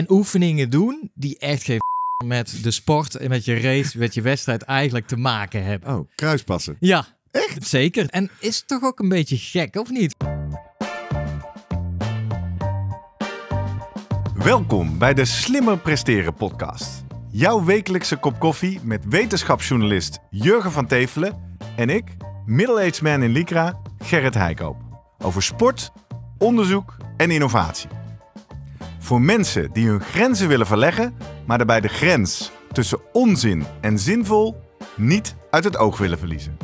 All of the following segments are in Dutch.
En oefeningen doen die echt geen met de sport en met je race, met je wedstrijd eigenlijk te maken hebben. Oh, kruispassen. Ja. Echt? Zeker. En is toch ook een beetje gek, of niet? Welkom bij de Slimmer Presteren podcast. Jouw wekelijkse kop koffie met wetenschapsjournalist Jurgen van Tevelen en ik, middle-aged man in Lycra, Gerrit Heikoop. Over sport, onderzoek en innovatie voor mensen die hun grenzen willen verleggen, maar daarbij de grens tussen onzin en zinvol niet uit het oog willen verliezen.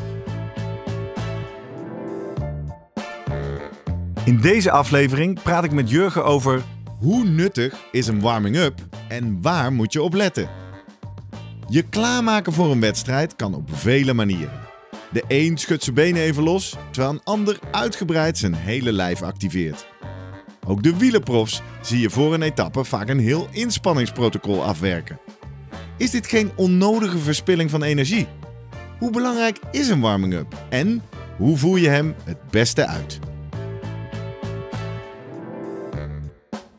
In deze aflevering praat ik met Jurgen over hoe nuttig is een warming-up en waar moet je op letten. Je klaarmaken voor een wedstrijd kan op vele manieren. De een schudt zijn benen even los, terwijl een ander uitgebreid zijn hele lijf activeert. Ook de wielenprofs zie je voor een etappe vaak een heel inspanningsprotocol afwerken. Is dit geen onnodige verspilling van energie? Hoe belangrijk is een warming-up en hoe voer je hem het beste uit?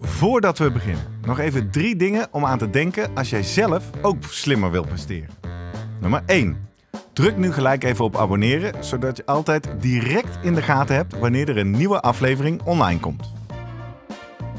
Voordat we beginnen, nog even drie dingen om aan te denken als jij zelf ook slimmer wilt presteren. Nummer 1. Druk nu gelijk even op abonneren, zodat je altijd direct in de gaten hebt wanneer er een nieuwe aflevering online komt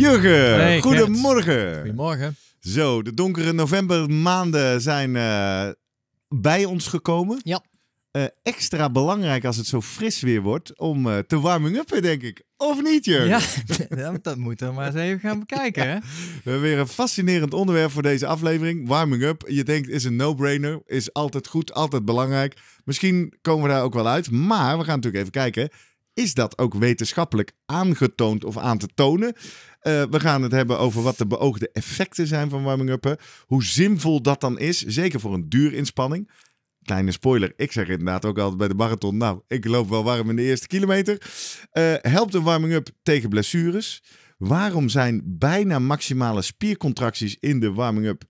Jurgen, goedemorgen. Goedemorgen. Zo, de donkere novembermaanden zijn eh, bij ons gekomen. Ja. Eh, extra belangrijk als het zo fris weer wordt om eh, te warming up, denk ik. Of niet, Jurgen? Ja, dat moeten we maar eens even gaan bekijken. Hè? We hebben weer een fascinerend onderwerp voor deze aflevering. Warming up, je denkt, is een no-brainer. Is altijd goed, altijd belangrijk. Misschien komen we daar ook wel uit. Maar we gaan natuurlijk even kijken is dat ook wetenschappelijk aangetoond of aan te tonen. Eh, we gaan het hebben over wat de beoogde effecten zijn van warming up, Hoe zinvol dat dan is, zeker voor een duur inspanning. Kleine spoiler, ik zeg inderdaad ook altijd bij de marathon, nou, ik loop wel warm in de eerste kilometer. Uh, helpt een warming-up tegen blessures? Waarom zijn bijna maximale spiercontracties in de warming-up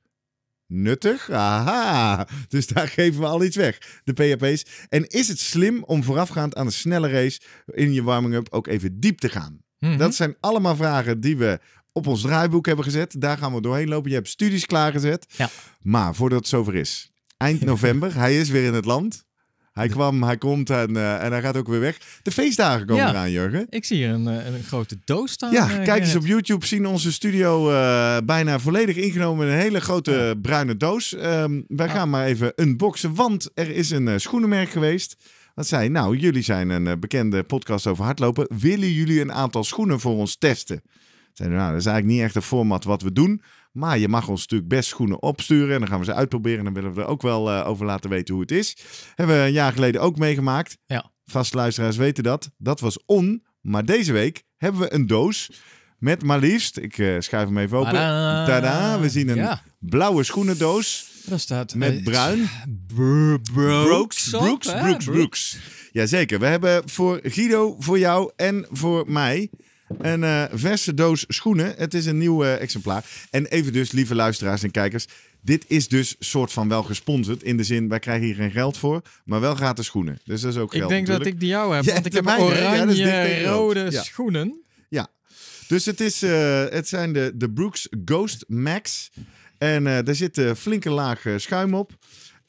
nuttig? Aha, dus daar geven we al iets weg, de PHP's. En is het slim om voorafgaand aan een snelle race in je warming-up ook even diep te gaan? Mhm. Dat zijn allemaal vragen die we op ons draaiboek hebben gezet. Daar gaan we doorheen lopen. Je hebt studies klaargezet. Ja. Maar voordat het zover is, eind november, hij is weer in het land. Hij kwam, hij komt en, eh, en hij gaat ook weer weg. De feestdagen komen eraan, Jurgen. Ik zie hier een, eh, een grote doos staan. Ja, eh, kijk eens op YouTube. Zien onze studio bijna volledig ingenomen een hele grote bruine doos. Um, wij ah. gaan maar even unboxen, want er is een schoenenmerk geweest. Dat zei, nou, jullie zijn een bekende podcast over hardlopen. Willen jullie een aantal schoenen voor ons testen? Zeiden, nou, dat is eigenlijk niet echt het format wat we doen. Maar je mag ons natuurlijk best schoenen opsturen. En dan gaan we ze uitproberen. En dan willen we er ook wel uh, over laten weten hoe het is. Hebben we een jaar geleden ook meegemaakt. Ja. Vaste luisteraars weten dat. Dat was on. Maar deze week hebben we een doos. Met maar liefst, ik eh, schuif hem even open. Tadaa, Tada, we zien een blauwe schoenendoos. Daar staat, met bruin. Brooks, Brooks, Brooks, Brooks, Brooks. Jazeker, we hebben voor Guido, voor jou en voor mij een eh, verse doos schoenen. Het is een nieuw eh, exemplaar. En even dus, lieve luisteraars en kijkers. Dit is dus soort van wel gesponsord. In de zin, wij krijgen hier geen geld voor. Maar wel gratis schoenen. Dus dat is ook geld Ik denk dat ik die jou heb. want ik heb dus. oranje, rode schoenen. Ja. Dus het, is, eh, het zijn de, de Brooks Ghost Max. En daar zit een flinke laag schuim op.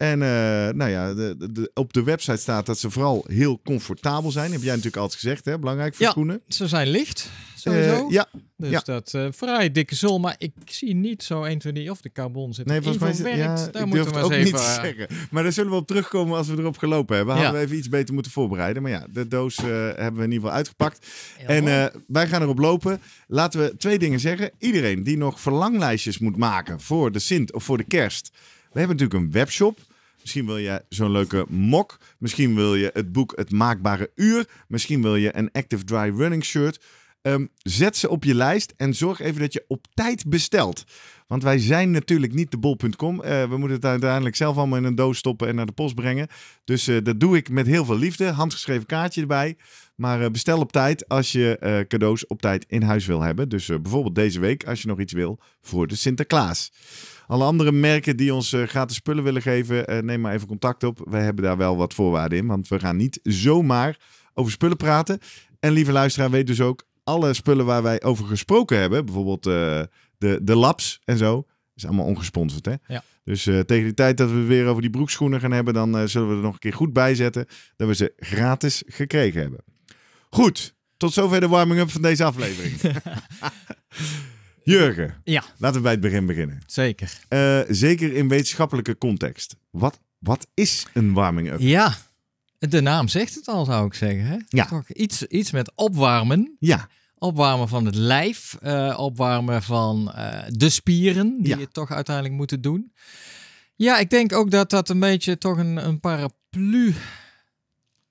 En eh, nou ja, de, de, op de website staat dat ze vooral heel comfortabel zijn. Heb jij natuurlijk altijd gezegd, hè? belangrijk voor schoenen. Ze zijn licht, sowieso. Eh, ja. Dus dat eh, vrij dikke zool, maar ik zie niet zo 1, 2, 3 of de carbon zit. Nee, volgens mij werkt, daar moeten we ook even, niet zeggen. Maar daar zullen we op terugkomen als we erop gelopen hebben. Hadden we even iets beter moeten voorbereiden. Maar ja, de doos hebben we in ieder geval uitgepakt. en wij gaan erop lopen. Laten we twee dingen zeggen. Iedereen die nog verlanglijstjes moet maken voor de Sint of voor de kerst. We hebben natuurlijk een webshop. Misschien wil je zo'n leuke mok. Misschien wil je het boek Het Maakbare Uur. Misschien wil je een Active Dry Running Shirt. Ehm, zet ze op je lijst en zorg even dat je op tijd bestelt. Want wij zijn natuurlijk niet de bol.com. Eh, we moeten het uiteindelijk zelf allemaal in een doos stoppen en naar de post brengen. Dus eh, dat doe ik met heel veel liefde. Handgeschreven kaartje erbij. Maar eh, bestel op tijd als je cadeaus op tijd in huis wil hebben. Dus bijvoorbeeld deze week als je nog iets wil voor de Sinterklaas. Alle andere merken die ons eh, gratis spullen willen geven, uh, neem maar even contact op. We hebben daar wel wat voorwaarden in, want we gaan niet zomaar over spullen praten. En lieve luisteraar, weet dus ook alle spullen waar wij over gesproken hebben, bijvoorbeeld eh, de, de labs en zo, is allemaal ongesponsord. Hè? Ja. Dus tegen de tijd dat we weer over die broekschoenen gaan hebben, dan zullen we er nog een keer goed bij zetten dat we ze gratis gekregen hebben. Goed, tot zover de warming-up van deze aflevering. Jurgen, ja. laten we bij het begin beginnen. Zeker. Eh, zeker in wetenschappelijke context. Wat, wat is een warming-up? Ja, de naam zegt het al, zou ik zeggen. Hè? Ja. iets, iets met opwarmen. Ja. Opwarmen van het lijf, eh, opwarmen van eh, de spieren, die ja. je toch uiteindelijk moeten doen. Ja, ik denk ook dat dat een beetje toch een, een paraplu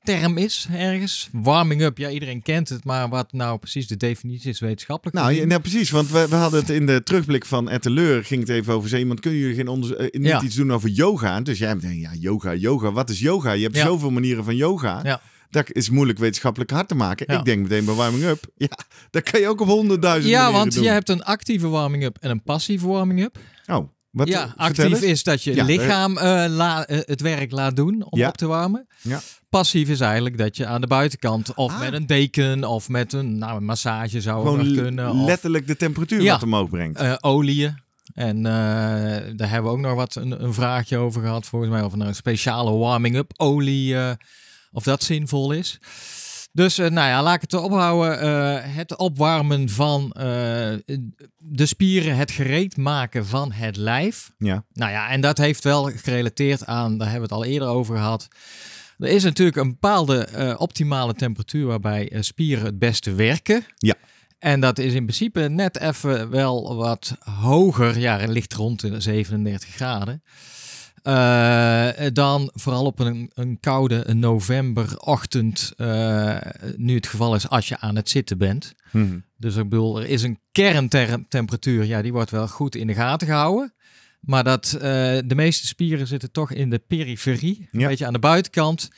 term is ergens. Warming up, ja, iedereen kent het, maar wat nou precies de definitie is wetenschappelijk. Nou, ja, nou, precies, want we, we, hadden het in de terugblik van Etteleur, ging het even over zee. Want kunnen jullie geen onder, eh, niet iets doen over yoga? Dus jij denkt, ja, yoga, yoga, wat is yoga? Je hebt zoveel manieren van yoga. Dat is moeilijk wetenschappelijk hard te maken. Ik denk meteen bij warming up. Ja, dat kan je ook op honderdduizend ja, manieren doen. Ja, want je hebt een actieve warming up en een passieve warming up. Oh ja, actief is dat je eh, lichaam eh, eh, het werk laat doen om op te warmen. Ja. Passief is eigenlijk dat je aan de buitenkant of ah. met een deken of met een, nou, een massage zou Gewoon kunnen. Of, letterlijk de temperatuur wat omhoog brengt. Uh, En daar hebben we ook nog wat een, een, vraagje over gehad, volgens mij. Of een speciale warming-up olie, of dat zinvol is. Dus eh, nou ja, laat ik het ophouden. Eh, het opwarmen van eh, de spieren, het gereed maken van het lijf. Ja. Nou ja, en dat heeft wel gerelateerd aan, daar hebben we het al eerder over gehad. Er is natuurlijk een bepaalde optimale temperatuur waarbij spieren het beste werken. Ja. En dat is in principe net even wel wat hoger. Ja, het ligt rond de 37 graden. Eh, dan vooral op een, een koude novemberochtend, eh, nu het geval is als je aan het zitten bent. Mhm. Dus ik bedoel, er is een kerntemperatuur, ja, die wordt wel goed in de gaten gehouden. Maar dat, eh, de meeste spieren zitten toch in de periferie, een beetje aan de buitenkant.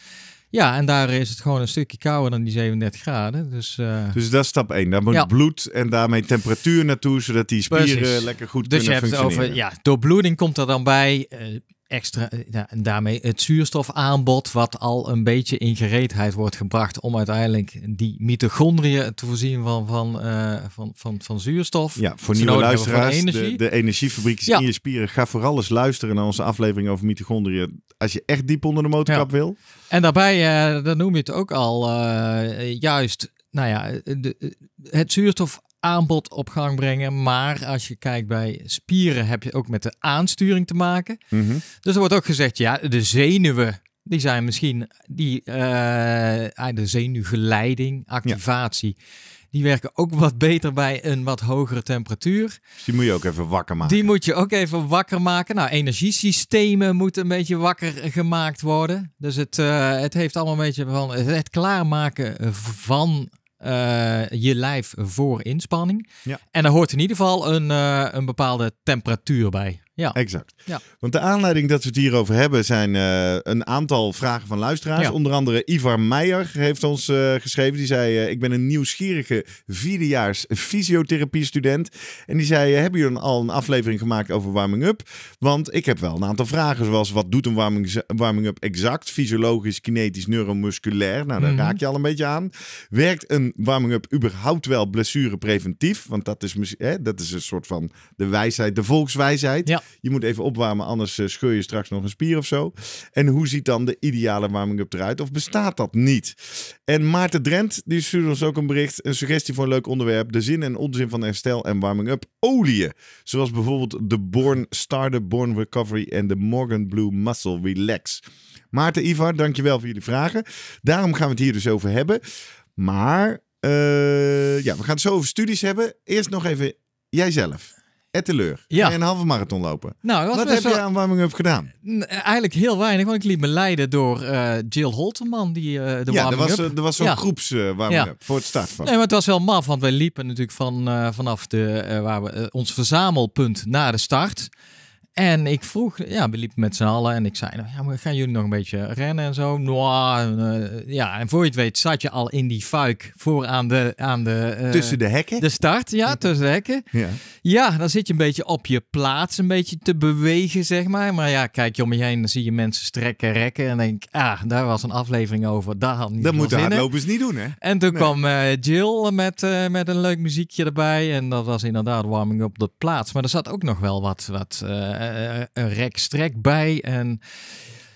Ja, en daar is het gewoon een stukje kouder dan die 37 graden. Dus, dus dat is stap 1. Daar moet bloed en daarmee temperatuur naartoe, zodat die spieren lekker goed kunnen functioneren. Dus je hebt over, ja, doorbloeding komt er dan bij extra, eh, ja, daarmee het zuurstofaanbod, wat al een beetje in gereedheid wordt gebracht om uiteindelijk die mitochondriën te voorzien van, van, eh, van, van, van, zuurstof. Ja, voor nieuwe luisteraars, De, energiefabriek ja. in je spieren. Ga vooral eens luisteren naar onze aflevering over mitochondriën als je echt diep onder de motorkap wil. En daarbij, uh, dan noem je het ook al, juist, nou ja, de, het zuurstof aanbod op gang brengen. Maar als je kijkt bij spieren, heb je ook met de aansturing te maken. Mhm. Dus er wordt ook gezegd, ja, de zenuwen, die zijn misschien, die, eh, ah, de zenuwgeleiding, activatie. Die werken ook wat beter bij een wat hogere temperatuur. Dus die moet je ook even wakker maken. Die moet je ook even wakker maken. Nou, energiesystemen moeten een beetje wakker gemaakt worden. Dus het, eh, het heeft allemaal een beetje van het klaarmaken van eh, je lijf voor inspanning. En daar hoort in ieder geval een, eh, een bepaalde temperatuur bij. Ja. Exact. Want de aanleiding dat we het hierover hebben zijn eh, een aantal vragen van luisteraars. Onder andere Ivar Meijer heeft ons eh, geschreven. Die zei, eh, ik ben een nieuwsgierige vierdejaars fysiotherapie student. En die zei, hebben jullie al een aflevering gemaakt over warming-up? Want ik heb wel een aantal vragen zoals, wat doet een warming-up exact? Fysiologisch, kinetisch, neuromusculair. Nou, daar mhm. raak je al een beetje aan. Werkt een warming-up überhaupt wel blessure preventief? Want dat is, dat is een soort van de wijsheid, de volkswijsheid. Ja je moet even opwarmen, anders eh, scheur je straks nog een spier of zo. En hoe ziet dan de ideale warming-up eruit? Of bestaat dat niet? En Maarten Drent, die stuurt ons ook een bericht, een suggestie voor een leuk onderwerp. De zin en onzin van herstel en warming-up oliën. Zoals bijvoorbeeld de Born Starter, Born Recovery en de Morgan Blue Muscle Relax. Maarten, Ivar, dankjewel voor jullie vragen. Daarom gaan we het hier dus over hebben. Maar eh, ja, we gaan het zo over studies hebben. Eerst nog even jijzelf. Etteleur. Ja. En een halve marathon lopen. Nou, Wat heb je aan warming-up gedaan? eigenlijk heel weinig, want ik liet me leiden door eh, Jill Holterman. die eh, de warming-up. Ja, eh, er was, zo'n ja. groeps warming-up voor het start van. Nee, maar het was wel maf, want wij liepen natuurlijk van, vanaf de, waar we, ons verzamelpunt naar de start. En ik vroeg, ja, we liepen met z'n allen en ik zei, nou, ja, maar gaan jullie nog een beetje rennen en zo? Nou, ja, en voor je het weet zat je al in die fuik voor aan de... Aan de eh, tussen de hekken? De start, ja, tussen de hekken. Ja. ja, dan zit je een beetje op je plaats, een beetje te bewegen, zeg maar. Maar ja, kijk je om je heen, dan zie je mensen strekken, rekken. En denk ah, daar was een aflevering over, daar had niet Dat moeten hardlopers niet doen, hè? En toen kwam eh, Jill met, met een leuk muziekje erbij. En dat was inderdaad warming op de plaats. Maar er zat ook nog wel wat... wat eh, eh, een rekstrek bij. En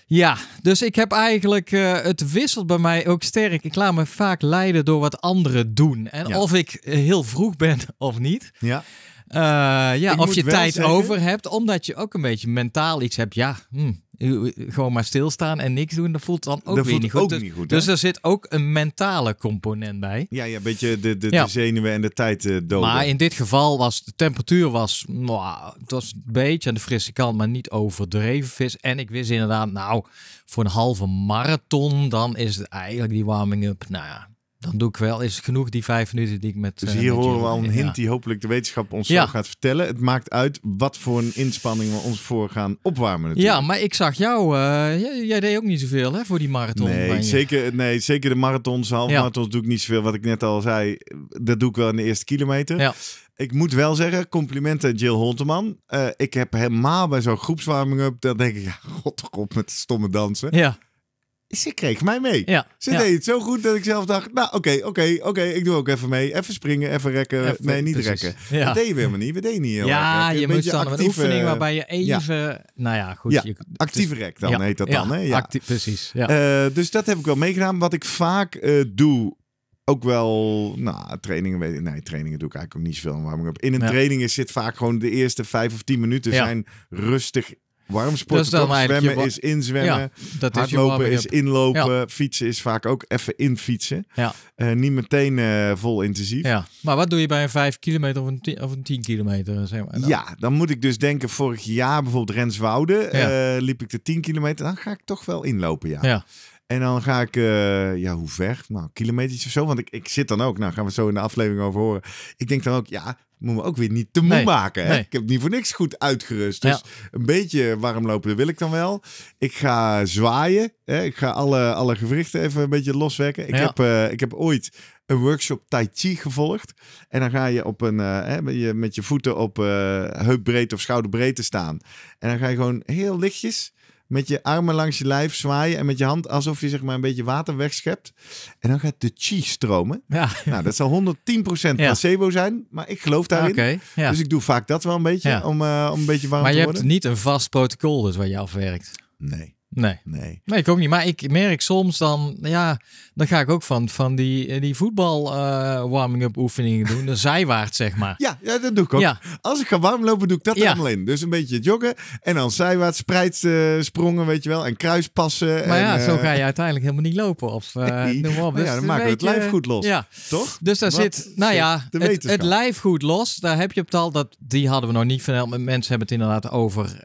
ja, dus ik heb eigenlijk, eh, het wisselt bij mij ook sterk. Ik laat me vaak leiden door wat anderen doen. En of ik heel vroeg ben of niet. Ja. ja, of je tijd over hebt, omdat je ook een beetje mentaal iets hebt. Ja, hmm. Eh, gewoon maar stilstaan en niks doen, dat voelt dan ook weer dus- niet goed. dus, niet er zit ook een mentale component bij. Ja, ja een beetje de, de, zenuwen en de tijd eh, doden. Maar in dit geval was de temperatuur was, nou, het was een beetje aan de frisse kant, maar niet overdreven vis. En ik wist inderdaad, nou, voor een halve marathon, dan is het eigenlijk die warming-up, nou ja, dan doe ik wel eens genoeg die vijf minuten die ik met. Dus eh, hier horen we al een hint die hopelijk de wetenschap ons ja. gaat vertellen. Het maakt uit wat voor een inspanning we ons voor gaan opwarmen. Natuurlijk. Ja, maar ik zag jou. Eh, jij, deed ook niet zoveel hè, voor die marathon. Nee, zeker, nee zeker de marathons, half ja. doe ik niet zoveel. Wat ik net al zei, dat doe ik wel in de eerste kilometer. Ja. Ik moet wel zeggen, complimenten aan Jill Holteman. Eh, ik heb helemaal bij zo'n groepswarming-up, dan denk ik, ja, god, god met stomme dansen. Ja ze kreeg mij mee. Ja, ze deed het zo goed dat ik zelf dacht, nou oké, oké, oké, ik doe ook even mee. Even springen, even rekken. nee, niet rekken. Ja. Dat deed we helemaal niet. We deden niet Ja, je moet dan actieve, een oefening waarbij je even, nou ja, goed. Je, actief rek dan heet dat dan. Hè? Ja, precies. Uh, dus dat heb ik wel meegedaan. Wat ik vaak eh, doe, ook wel, nou, trainingen, weet, nee, trainingen doe ik eigenlijk ook niet zoveel. In, in een training is zit vaak gewoon de eerste vijf of tien minuten zijn rustig Warm sporten, dat is zwemmen is inzwemmen. Ja, dat hardlopen is, is inlopen. Fietsen is vaak ook even infietsen. Ja. Eh, niet meteen eh, vol intensief. Ja. Maar wat doe je bij een 5 kilometer of een 10, of een 10 kilometer? Zeg maar, Ja, dan moet ik dus denken, vorig jaar bijvoorbeeld Renswoude ja. Eh, liep ik de 10 kilometer. Dan ga ik toch wel inlopen, ja. ja. En dan ga ik, ja, hoe ver? Nou, kilometers of zo. Want ik, ik zit dan ook, nou gaan we het zo in de aflevering over horen. Ik denk dan ook, ja, moet me ook weer niet te moe maken. Hè? Ik heb niet voor niks goed uitgerust. Dus een beetje warm lopen, wil ik dan wel. Ik ga zwaaien. Hè? Ik ga alle, alle gewrichten even een beetje loswerken Ik, heb, eh, ik heb ooit een workshop Tai Chi gevolgd. En dan ga je, op een, eh, hè, met, je met je voeten op uh, heupbreedte of schouderbreedte staan. En dan ga je gewoon heel lichtjes met je armen langs je lijf zwaaien en met je hand alsof je zeg maar een beetje water wegschept. En dan gaat de chi stromen. Ja. Nou, dat zal 110% placebo zijn, maar ik geloof daarin. Dus ik doe vaak dat wel een beetje om, eh, om een beetje warm maar te worden. Maar je hebt niet een vast protocol dus waar je afwerkt? Nee. Nee. nee. Nee, ik ook niet. Maar ik merk soms dan, ja, dan ga ik ook van, van die, eh, die voetbal eh, warming-up oefeningen doen. De zijwaarts, zeg maar. Ja, ja, dat doe ik ook. Als ik ga warmlopen, doe ik dat ja. allemaal in. Dus een beetje joggen en dan zijwaarts spreidsprongen, weet je wel. En kruispassen. Maar ja, zo eh, ga je uiteindelijk helemaal niet lopen. Of uh, nee. ja, dus dan maken we het lijf goed los. Ja. Toch? Dus daar zit, nou ja, het, lijf goed los. Daar heb je het al, dat, die hadden we nog niet verteld. Mensen hebben het inderdaad over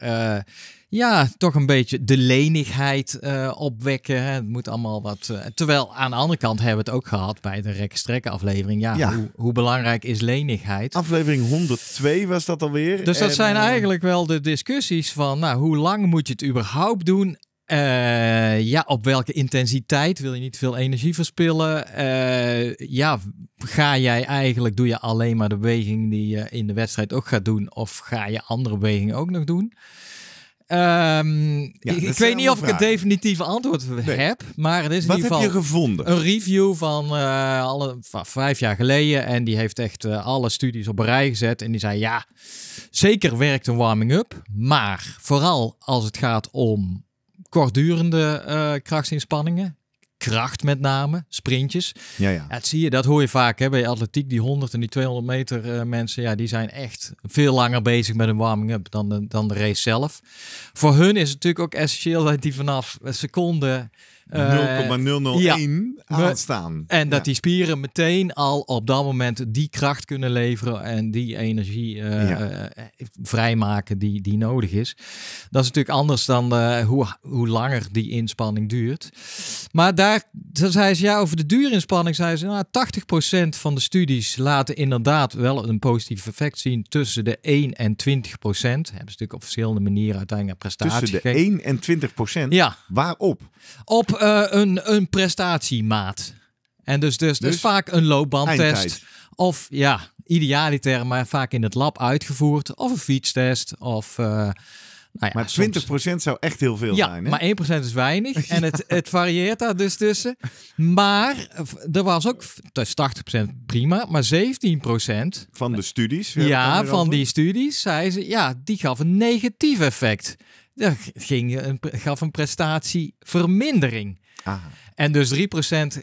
ja, toch een beetje de lenigheid eh, opwekken. Hè. Het moet allemaal wat. Eh, terwijl aan de andere kant hebben we het ook gehad bij de rekstrekken aflevering. Ja, Hoe, hoe, belangrijk is lenigheid? Aflevering 102 was dat alweer. Dus dat zijn eh, eigenlijk wel de discussies van, nou, hoe lang moet je het überhaupt doen? ja, op welke intensiteit wil je niet veel energie verspillen? ja, ga jij eigenlijk, doe je alleen maar de beweging die je in de wedstrijd ook gaat doen, of ga je andere bewegingen ook nog doen? Ehm, ik, weet niet of ik een definitief antwoord heb, maar het is in Wat ieder geval heb je gevonden? een review van, eh, alle, vijf jaar geleden en die heeft echt eh, alle studies op een rij gezet en die zei ja, zeker werkt een warming-up, maar vooral als het gaat om kortdurende uh, krachtsinspanningen kracht met name, sprintjes. Ja, ja. Dat zie je, dat hoor je vaak hè, bij atletiek. Die 100 en die 200 meter eh, mensen, ja, die zijn echt veel langer bezig met een warming-up dan de, dan de race zelf. Voor hun is het natuurlijk ook essentieel dat die vanaf seconden 0,001 ja, staan En dat die spieren meteen al op dat moment die kracht kunnen leveren en die energie eh, eh, vrijmaken die, die nodig is. Dat is natuurlijk anders dan eh, hoe, hoe langer die inspanning duurt. Maar daar zei ze ja, over de duurinspanning zei ze nou, 80% van de studies laten inderdaad wel een positief effect zien tussen de 1 en 20%. Hebben ze natuurlijk op verschillende manieren uiteindelijk prestaties. Tussen de 1 en 20%? Ja. Waarop? Op eh, een, een prestatiemaat. En dus, dus, dus, dus vaak een loopbandtest. Of ja, idealiter, maar vaak in het lab uitgevoerd. Of een fietstest. Of, eh, nou ja, maar 20% zou echt heel veel zijn. Hè? maar 1% is weinig. En het, het varieert daar dus tussen. Maar er was ook, dus 80% prima, maar 17%. Van de studies? Eh, ja, van die studies, zei ze, ja, die gaf een negatief effect ja ging een, gaf een prestatievermindering. Aha. En dus 3%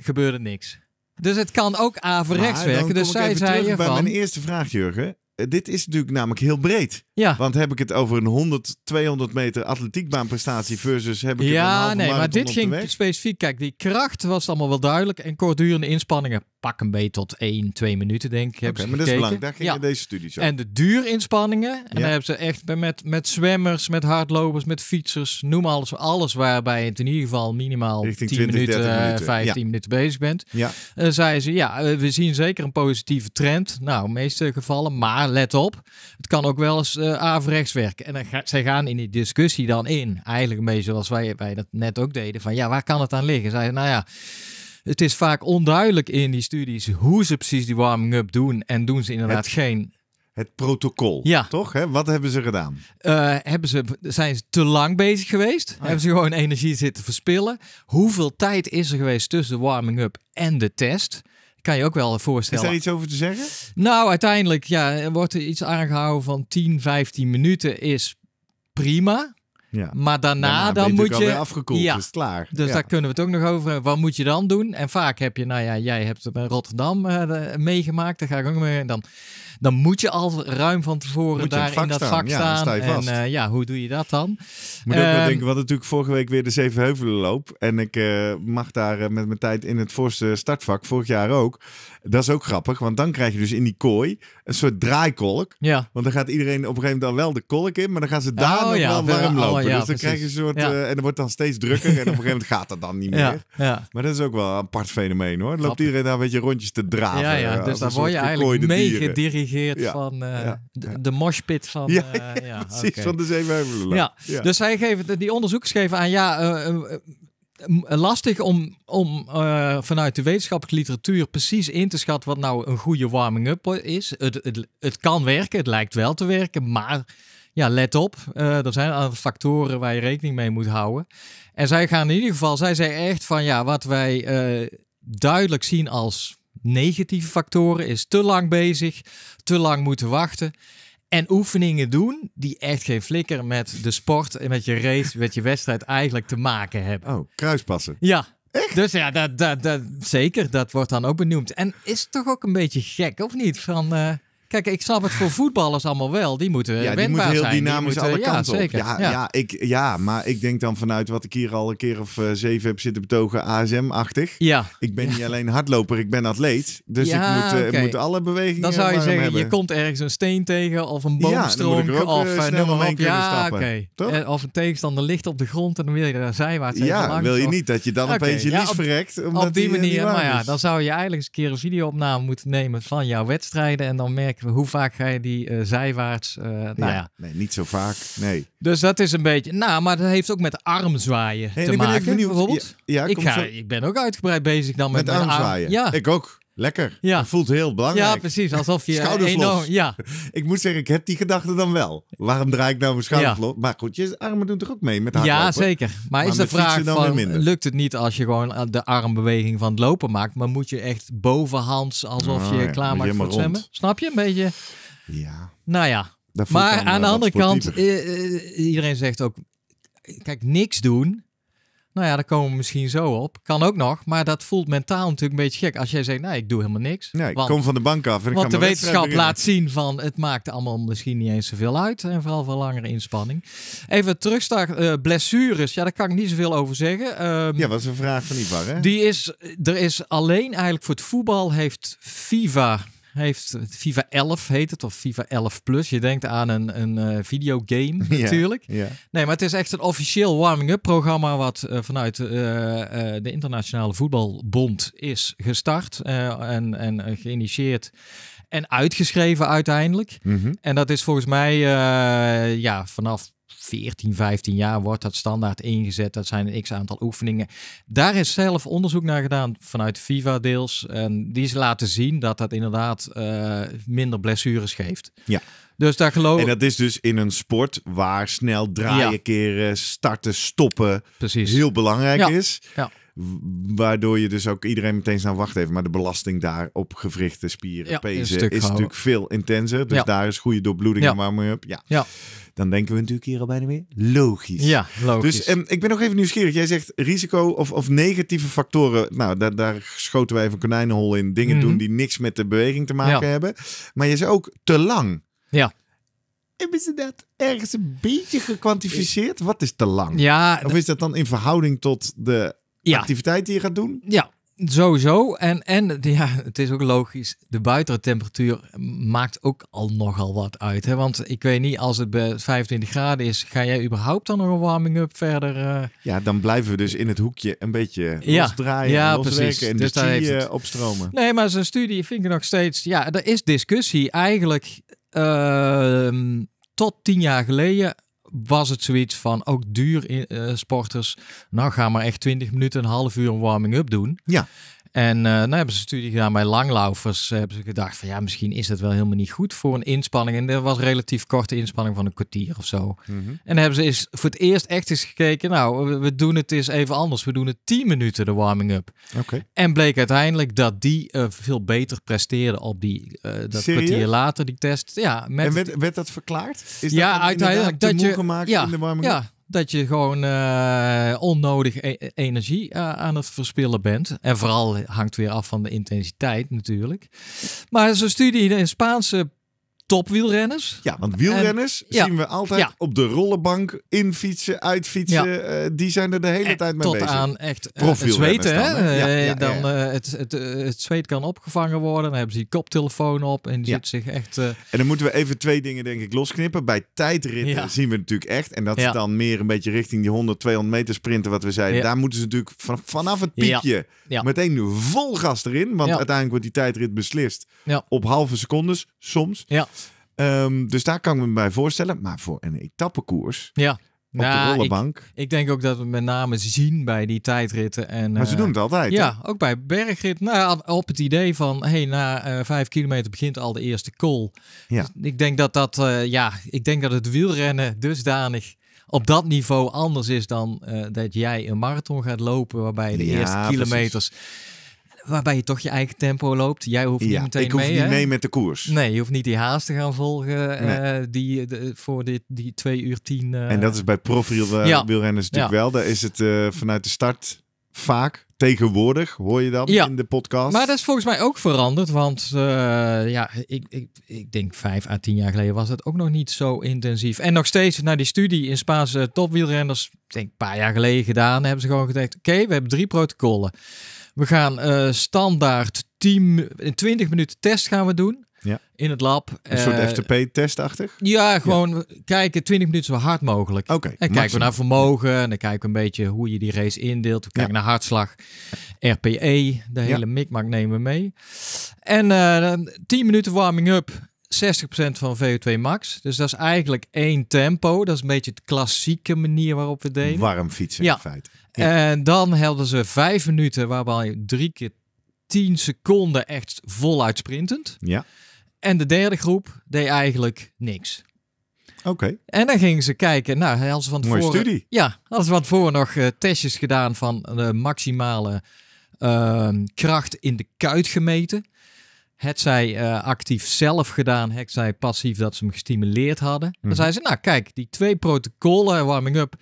gebeurde niks. Dus het kan ook averechts werken. Dus zij zei van... mijn eerste vraag, Jurgen. Eh, dit is natuurlijk namelijk heel breed. Ja. Want heb ik het over een 100, 200 meter atletiekbaanprestatie versus heb ik ja, een halve nee, maar dit ging specifiek. Kijk, die kracht was allemaal wel duidelijk en kortdurende inspanningen pak een beetje tot 1, 2 minuten denk ik. Okay, maar dat is belangrijk. Daar ging ja. deze studie zo. En de duurinspanningen. En daar hebben ze echt met, met zwemmers, met hardlopers, met fietsers, noem alles. Alles waarbij je in ieder geval minimaal Richting 10 minuten, 15 eh, minuten bezig bent. Ja. Uh, zeiden ze, ja, eh, we zien zeker een positieve trend. Nou, meeste gevallen. Maar let op, het kan ook wel eens uh, werken. En dan zij gaan in die discussie dan in. Eigenlijk een beetje zoals wij, wij dat net ook deden. Van ja, waar kan het aan liggen? Zij nou ja, het is vaak onduidelijk in die studies hoe ze precies die warming-up doen. En doen ze inderdaad geen... Het protocol, ja. toch? Hè? Wat hebben ze gedaan? Eh, hebben ze, zijn ze te lang bezig geweest? Ah, hebben ze gewoon energie zitten verspillen? Hoeveel tijd is er geweest tussen de warming-up en de test? kan je ook wel voorstellen. Is daar iets over te zeggen? Nou, uiteindelijk ja, wordt er iets aangehouden van 10, 15 minuten is prima. Ja. Maar daarna, dan moet je. afgekoeld, ja. Dus klaar. Dus daar kunnen we het ook nog over. Wat moet je dan doen? En vaak heb je, nou ja, jij hebt het bij Rotterdam eh, meegemaakt. Daar ga ik ook mee. Dan, dan moet je al ruim van tevoren daar in dat staan. vak staan. en uh, ja, hoe doe je dat dan? Moet ook ehm, denken, we hadden natuurlijk vorige week weer de loop. En ik eh, mag daar met mijn tijd in het voorste startvak, vorig jaar ook. Dat is ook grappig, want dan krijg je dus in die kooi een soort draaikolk. Ja. Want dan gaat iedereen op een gegeven moment dan wel de kolk in, maar dan gaan ze daar oh, nog wel warm oh, lopen. ja, dus dan krijg je een soort... Eh, en dan wordt dan steeds drukker en op een gegeven moment gaat dat dan niet meer. Maar dat is ook wel een apart fenomeen hoor. Dan loopt iedereen daar een beetje rondjes te draven. Ja, ja. Eh, dus daar word je eigenlijk meegedirigeerd van eh, de, de moshpit van... ja, van de zeemeubelen. Ja. dus zij geven, die onderzoekers geven aan, ja, lastig om, om eh, vanuit de wetenschappelijke literatuur precies in te schatten wat nou een goede warming-up is. Het, het, kan werken, het lijkt wel te werken, maar ja, let op. Eh, er zijn andere factoren waar je rekening mee moet houden. En zij gaan in ieder geval, zij zei echt van ja, wat wij eh, duidelijk zien als negatieve factoren is te lang bezig, te lang moeten wachten. En oefeningen doen die echt geen flikker met de sport en met je race, met je wedstrijd eigenlijk te maken hebben. Oh, kruispassen. Ja. Echt? Dus ja, dat, dat, dat, zeker. Dat wordt dan ook benoemd. En is toch ook een beetje gek, of niet? Van, eh, Kijk, ik snap het voor voetballers allemaal wel. Die moeten ja, die moeten heel dynamisch alle kanten ja, op. Ja, ja, ik, ja, maar ik denk dan vanuit wat ik hier al een keer of eh, zeven heb zitten betogen, ASM-achtig. Ja. Ik ben niet alleen hardloper, ik ben atleet. Dus ik moet, eh, moet, alle bewegingen Dan zou je zeggen, je komt ergens een steen tegen of een boomstronk. Ja, of uh, snel omheen kunnen stappen. Okay. En, of een tegenstander ligt op de grond en dan wil je daar zijwaarts Ja, wil je niet dat je dan opeens je lies verrekt. Op die manier, maar ja, dan zou je eigenlijk eens een keer een videoopname moeten nemen van jouw wedstrijden en dan merk hoe vaak ga je die eh, zijwaarts? Eh, nou ja, Nee, niet zo vaak. Nee. Dus dat is een beetje. Nou, maar dat heeft ook met armzwaaien hey, te ik maken. Ben benieuwd, bijvoorbeeld. Ja, ik, ga, ik ben ook uitgebreid bezig dan met, armzwaaien. Arm, ja. Ik ook. Lekker. Ja. voelt heel belangrijk. Ja, precies. Alsof je schouders enorm, Ja. Ik moet zeggen, ik heb die gedachte dan wel. Waarom draai ik nou mijn schouders Maar goed, je armen doen toch ook mee met hardlopen? Ja, zeker. Maar, is de vraag van, lukt het niet als je gewoon eh, de armbeweging van het lopen maakt, maar moet je echt bovenhands alsof je nou klaar maakt voor het zwemmen? Snap je? Een beetje... Ja. Nou ja. Maar aan de andere kant, eh, eh, iedereen zegt ook, kijk, niks doen nou ja, daar komen we misschien zo op. Kan ook nog, maar dat voelt mentaal natuurlijk een beetje gek. Als jij zegt, nee, nou, ik doe helemaal niks. Nee, ik kom van de bank af. want de wetenschap laat zien van, het maakt allemaal misschien niet eens zoveel uit. En vooral voor langere inspanning. Even terugstart, uh, blessures. Ja, daar kan ik niet zoveel over zeggen. Um, ja, is een vraag van Ivar, Die is, er is alleen eigenlijk voor het voetbal heeft FIFA heeft FIFA 11 heet het, of FIFA 11 Plus. Je denkt aan een, een eh, videogame natuurlijk. Nee, maar het is echt een officieel warming-up programma wat eh, vanuit eh, de Internationale Voetbalbond is gestart en, en geïnitieerd en uitgeschreven uiteindelijk. Mhm. En dat is volgens mij ja, vanaf 14, 15 jaar wordt dat standaard ingezet. Dat zijn een x aantal oefeningen. Daar is zelf onderzoek naar gedaan vanuit FIFA deels. En die is laten zien dat dat inderdaad eh, minder blessures geeft. Ja. Dus daar geloof En dat is dus in een sport waar snel draaien, keren, starten, stoppen Precies. heel belangrijk ja. is. Ja. Waardoor je dus ook iedereen meteen staan wacht heeft, Maar de belasting daar op gewrichte spieren, pezen, is, natuurlijk veel intenser. Dus daar is goede doorbloeding ja. maar mee op. Ja. ja. Dan denken we natuurlijk hier al bijna weer logisch. Ja, logisch. Dus ehm, ik ben nog even nieuwsgierig. Jij zegt risico of, of negatieve factoren. Nou, daar, daar schoten wij even konijnenhol in. Dingen mhm. doen die niks met de beweging te maken hebben. Maar je zegt ook te lang. Ja. Hebben ze dat ergens een beetje gekwantificeerd? Wat is te lang? Ja, of is dat dan in verhouding tot de ja. activiteit die je gaat doen? Ja, sowieso. En, en ja, het is ook logisch, de buitentemperatuur maakt ook al nogal wat uit. Hè? Want ik weet niet, als het bij 25 graden is, ga jij überhaupt dan nog een warming-up verder? Eh? Ja, dan blijven we dus in het hoekje een beetje ja. losdraaien ja, en en dus de chi eh, opstromen. Nee, maar zijn studie vind ik nog steeds... Ja, er is discussie eigenlijk... Ehm, tot tien jaar geleden was het zoiets van ook duur eh, eh, sporters. Nou, ga maar echt 20 minuten, een half uur een warming-up doen. Ja. En uh, nou hebben ze studie gedaan bij langlaufers. Eh, hebben ze gedacht van ja, misschien is dat wel helemaal niet goed voor een inspanning. En dat was een relatief korte inspanning van een kwartier of zo. Mm -hmm. En hebben ze eens voor het eerst echt eens gekeken. Nou, we, doen het eens even anders. We doen het 10 minuten de warming-up. Okay. En bleek uiteindelijk dat die eh, veel beter presteerde op die dat kwartier later die test. Ja, met en werd, dat verklaard? Is ja, uiteindelijk dat je in de warming-up. Ja, dat je gewoon eh, onnodig e-, e-, energie eh, aan het verspillen bent. En vooral hangt weer af van de intensiteit natuurlijk. Maar zo'n studie in Spaanse topwielrenners. Ja, want wielrenners zien we altijd op de rollenbank infietsen, uitfietsen. Eh, die zijn er de hele tijd mee tot bezig. Tot aan echt uh, het zweten. hè? Eh, dan het, het, het, zweet kan opgevangen worden. Dan hebben ze die koptelefoon op en die zit zich echt... en dan moeten we even twee dingen denk ik losknippen. Bij tijdritten zien we natuurlijk echt. En dat is dan meer een beetje richting die 100, 200 meter sprinten wat we zeiden. Daar moeten ze natuurlijk van, vanaf het piekje meteen vol gas erin. Want uiteindelijk wordt die tijdrit beslist op halve secondes soms. Ja. Ehm, dus daar kan ik me bij voorstellen. Maar voor een etappekoers. Ja. Op de nou, rollenbank. Ik, denk ook dat we met name zien bij die tijdritten. En, maar ze doen het eh, altijd. Ja, ook bij bergrit. Nou, op het idee van, hey, na eh, vijf kilometer begint al de eerste call. Ja. Dus ik denk dat dat, eh, ja, ik denk dat het wielrennen dusdanig op dat niveau anders is dan dat jij een marathon gaat lopen, waarbij de eerste kilometers. Waarbij je toch je eigen tempo loopt. Jij hoeft niet meteen ik hoef mee, niet mee met de koers. Nee, je hoeft niet die haast te gaan volgen eh, die, eh, voor dit, die twee uur tien. Eh, en dat is bij profiel wielrenners natuurlijk wel. Daar is het vanuit de start vaak tegenwoordig, hoor je dat in de podcast. Maar dat is volgens mij ook veranderd, want ja, ik, ik, ik denk vijf à tien jaar geleden was het ook nog niet zo intensief. En nog steeds naar die studie in Spaanse topwielrenners, denk een paar jaar geleden gedaan, hebben ze gewoon gedacht, oké, we hebben drie protocollen. We gaan eh, standaard team in 20 minuten test gaan we doen. Ja. In het lab. Een soort ftp eh, FTP-testachtig? Ja, gewoon kijken 20 minuten zo hard mogelijk. Oké. en kijken we naar vermogen. En dan kijken we een beetje hoe je die race indeelt. We kijken naar hartslag, RPE. De hele mikmak nemen we mee. En uh, eh, 10 minuten warming-up. 60% van VO2 max. Dus dat is eigenlijk één tempo. Dat is een beetje de klassieke manier waarop we deden. Warm fietsen ja. in feite. En dan hadden ze vijf minuten waarbij drie keer 10 seconden echt voluit sprintend. Ja. En de derde groep deed eigenlijk niks. Oké. En dan gingen ze kijken. Nou, hadden ze van tevoren, Mooie studie. Ja, hadden ze van tevoren nog eh, testjes gedaan van de maximale ehm, kracht in de kuit gemeten. Het zij eh, actief zelf gedaan, het zij passief dat ze hem gestimuleerd hadden. Dan mhm. zei ze, nou kijk, die twee protocollen, warming up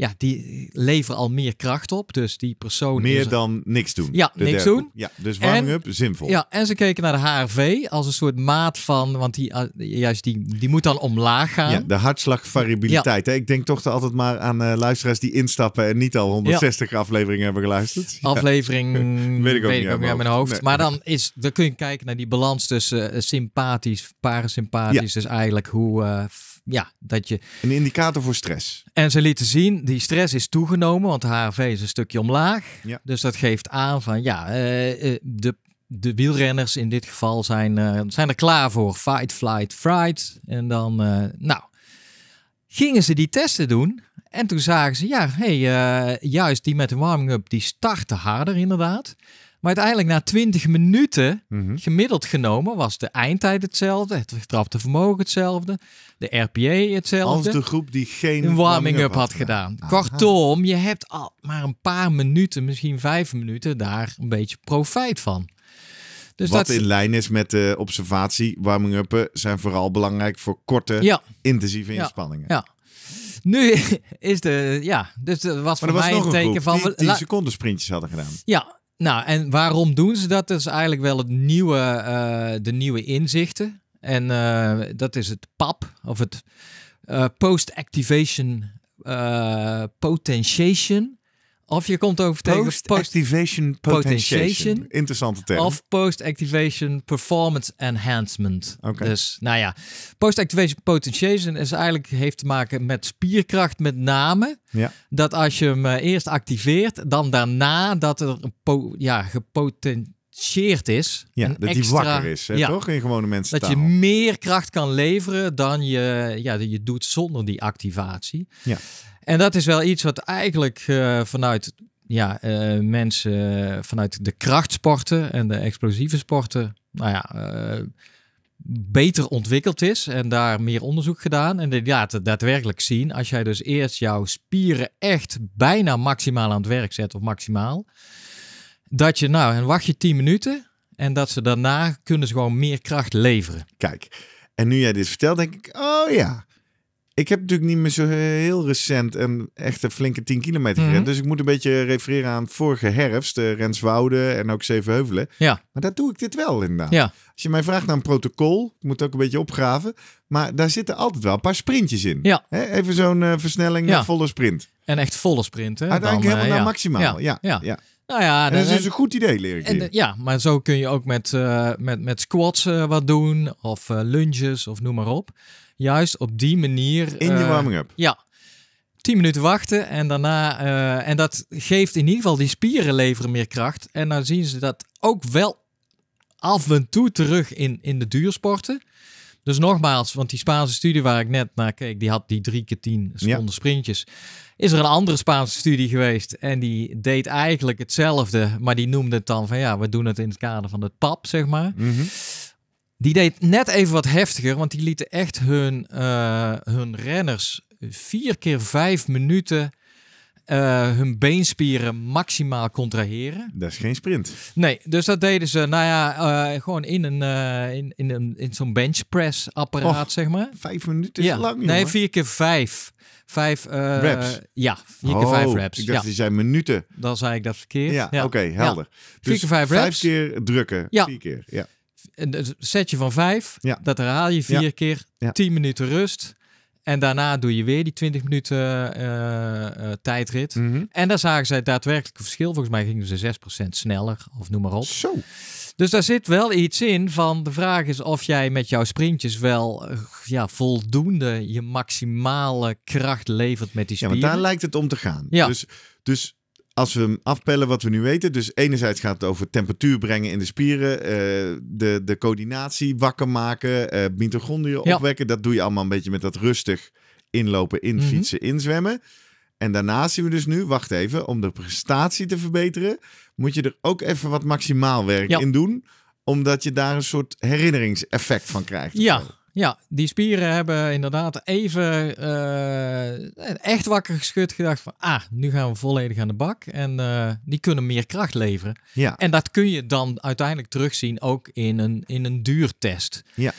ja, die leveren al meer kracht op. Dus die persoon... Meer dan niks doen. Ja, niks doen. Ja, dus warming-up, zinvol. Ja, en ze keken naar de HRV als een soort maat van... Want eh, die, juist die, die moet dan omlaag gaan. Ja, de hartslagvariabiliteit. Ik denk toch altijd maar aan eh, luisteraars die instappen... en niet al 160 afleveringen hebben geluisterd. Aflevering... weet ik ook niet meer mijn, mijn hoofd. Maar dan, is, dan kun je kijken naar die balans tussen eh, sympathisch, parasympathisch. Dus eigenlijk hoe ja, dat je... Een indicator voor stress. En ze lieten zien, die stress is toegenomen, want de HRV is een stukje omlaag. Ja. Dus dat geeft aan van, ja, eh, eh, de, de wielrenners in dit geval zijn, eh, zijn er klaar voor. Fight, flight, fright. En dan, nou, gingen ze die testen doen. En toen zagen ze, ja, hey, juist die met de warming-up, die startte harder inderdaad. Maar uiteindelijk na 20 minuten, mhm. gemiddeld genomen, was de eindtijd hetzelfde, het getrapte vermogen hetzelfde, de RPA hetzelfde. Als de groep die geen warming-up had, gedaan. Kortom, je hebt al maar een paar minuten, misschien vijf minuten, daar een beetje profijt van. Dus Wat in lijn is met de observatie, warming-uppen zijn vooral belangrijk voor korte, intensieve inspanningen. Ja. ja. Nu is de, ja, dus wat was voor mij een teken van... Die 10 seconden sprintjes hadden gedaan. Ja, nou, en waarom doen ze dat? Dat is eigenlijk wel het nieuwe, eh, de nieuwe inzichten. En eh, dat is het PAP, of het eh, Post-Activation Potentiation. Of je komt over tegen post-activation potentiation. Interessante term. Of post-activation performance enhancement. Okay. Dus nou ja, post-activation potentiation is eigenlijk, heeft te maken met spierkracht met name. Ja. Dat als je hem eh, eerst activeert, dan daarna dat er ja, gepotent gecheerd is. Ja, dat die wakker is, hè, ja, toch? In gewone mensen. Dat je meer kracht kan leveren dan je, ja, dat je doet zonder die activatie. Ja. En dat is wel iets wat eigenlijk eh, vanuit ja, eh, mensen, vanuit de krachtsporten en de explosieve sporten, nou ja, eh, beter ontwikkeld is en daar meer onderzoek gedaan. En de, ja, daadwerkelijk zien, als jij dus eerst jouw spieren echt bijna maximaal aan het werk zet of maximaal dat je, nou, en wacht je 10 minuten. En dat ze daarna kunnen ze gewoon meer kracht leveren. Kijk, en nu jij dit vertelt, denk ik, oh ja. Ik heb natuurlijk niet meer zo heel recent een echte flinke 10 kilometer gerend. Mhm. Dus ik moet een beetje refereren aan vorige herfst, de eh, Renswoude en ook Zevenheuvelen. Ja. Maar daar doe ik dit wel inderdaad. Nou. Ja. Als je mij vraagt naar een protocol, ik moet ook een beetje opgraven. Maar daar zitten altijd wel een paar sprintjes in. Ja. even zo'n eh, versnelling volle sprint. En echt volle sprint. Hè? Uiteindelijk Dan, helemaal naar maximaal. ja. ja. ja. Nou ja, dat is een goed idee, leer ik en, Ja, maar zo kun je ook met, eh, met, met squats eh, wat doen, of uh, lunges, of noem maar op. Juist op die manier. In je warming-up. Ja. 10 minuten wachten en daarna. en dat geeft in ieder geval die spieren leveren meer kracht. En dan zien ze dat ook wel af en toe terug in, in de duursporten. Dus nogmaals, want die Spaanse studie waar ik net naar keek, die had die drie keer tien seconden sprintjes. Is er een andere Spaanse studie geweest en die deed eigenlijk hetzelfde, maar die noemde het dan van ja, we doen het in het kader van het PAP, zeg maar. Mhm. Die deed net even wat heftiger, want die lieten echt hun, eh, hun renners vier keer vijf minuten eh, hun beenspieren maximaal contraheren. Dat is geen sprint. Nee, dus dat deden ze, nou ja, eh, gewoon in, een, eh, in, in, een, in zo'n bench press apparaat, zeg maar. Vijf minuten is ja. lang, Nee, vier keer vijf. Vijf reps. Ja, vier keer vijf oh, reps. Ik dacht, ja. die zijn minuten. Dan zei ik dat verkeerd. Ja, oké, helder. vier dus keer vijf reps. Vijf keer drukken. Ja. Vier keer, Een setje van vijf, dat herhaal je vier keer. Tien minuten rust. En daarna doe je weer die 20 minuten eh, eh, eh, tijdrit. Mhm. En daar zagen zij daadwerkelijk een verschil. Volgens mij gingen ze 6% sneller of noem maar op. Zo. Dus daar zit wel iets in van de vraag is of jij met jouw sprintjes wel ja, voldoende je maximale kracht levert met die spieren. Ja, want daar lijkt het om te gaan. Ja. Dus, dus als we hem afpellen wat we nu weten, dus enerzijds gaat het over temperatuur brengen in de spieren, eh, de, de coördinatie wakker maken, uh, mitochondriën opwekken. Dat doe je allemaal een beetje met dat rustig inlopen, mhm. infietsen, mm inzwemmen. En daarnaast zien we dus nu, wacht even, om de prestatie te verbeteren, moet je er ook even wat maximaal werk in doen omdat je daar een soort herinneringseffect van krijgt. Ja, ja, die spieren hebben inderdaad even eh, echt wakker geschud. Gedacht van, ah, nu gaan we volledig aan de bak. En eh, die kunnen meer kracht leveren. Ja. En dat kun je dan uiteindelijk terugzien ook in een, in een duurtest. Ja.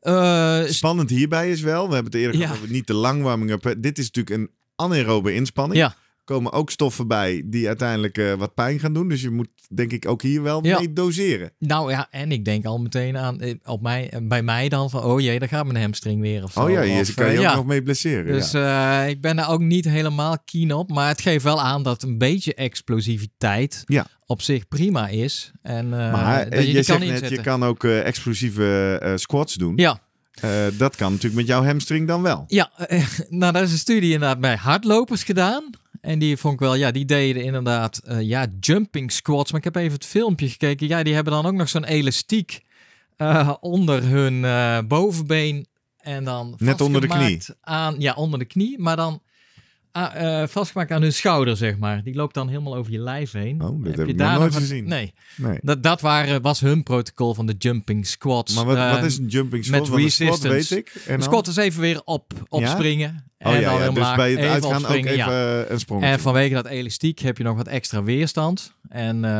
Eh, Spannend hierbij is wel, we hebben het eerder gehad over niet de langwarming up. Dit is natuurlijk een anaerobe inspanning. Ja komen ook stoffen bij die uiteindelijk eh, wat pijn gaan doen. Dus je moet denk ik ook hier wel mee doseren. Nou ja, en ik denk al meteen aan eh, op mij, eh, bij mij dan van oh jee, daar gaat mijn hamstring weer of zo. Oh ja, je kan je ook nog mee blesseren. Dus ik ben daar ook niet helemaal keen op, maar het geeft wel aan dat een beetje explosiviteit op zich prima is. En, maar dat je, kan net, je kan ook explosieve squats doen. Ja. dat kan natuurlijk met jouw hamstring dan wel. Ja, nou, daar is een studie inderdaad bij hardlopers gedaan. En die vond ik wel, ja, die deden inderdaad eh, ja, jumping squats. Maar ik heb even het filmpje gekeken. Ja, die hebben dan ook nog zo'n elastiek eh, onder hun eh, bovenbeen. En dan Net onder de knie. Aan, ja, onder de knie. Maar dan Ah, eh, vastgemaakt aan hun schouder, zeg maar. Die loopt dan helemaal over je lijf heen. Oh, dat heb, je daar nog nooit gezien. Nee. nee. Dat, dat waren, was hun protocol van de jumping squats. Maar wat, ehm, is een jumping squat? Met resistance. squat, weet ik. En een squat is even weer op, opspringen. Oh, en ja, dan ja. Dus bij het uitgaan ook even eh, een sprong. En vanwege dat elastiek heb je nog wat extra weerstand. En eh,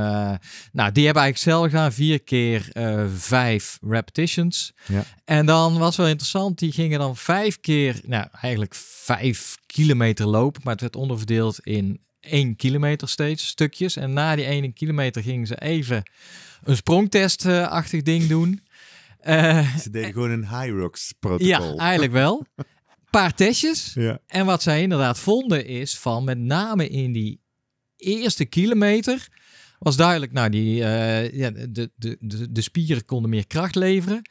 nou, die hebben eigenlijk zelf gedaan. Vier keer vijf repetitions. Ja. En dan was wel interessant. Die gingen dan vijf keer, nou eigenlijk vijf kilometer lopen, maar het werd onderverdeeld in één kilometer steeds, stukjes. En na die ene kilometer gingen ze even een sprongtest-achtig ding doen. ze eh, deden gewoon een high rocks protocol. Ja, eigenlijk wel. paar testjes. Ja. En wat zij inderdaad vonden is van met name in die eerste kilometer was duidelijk, nou, die, eh, ja, de, de, de, de spieren konden meer kracht leveren.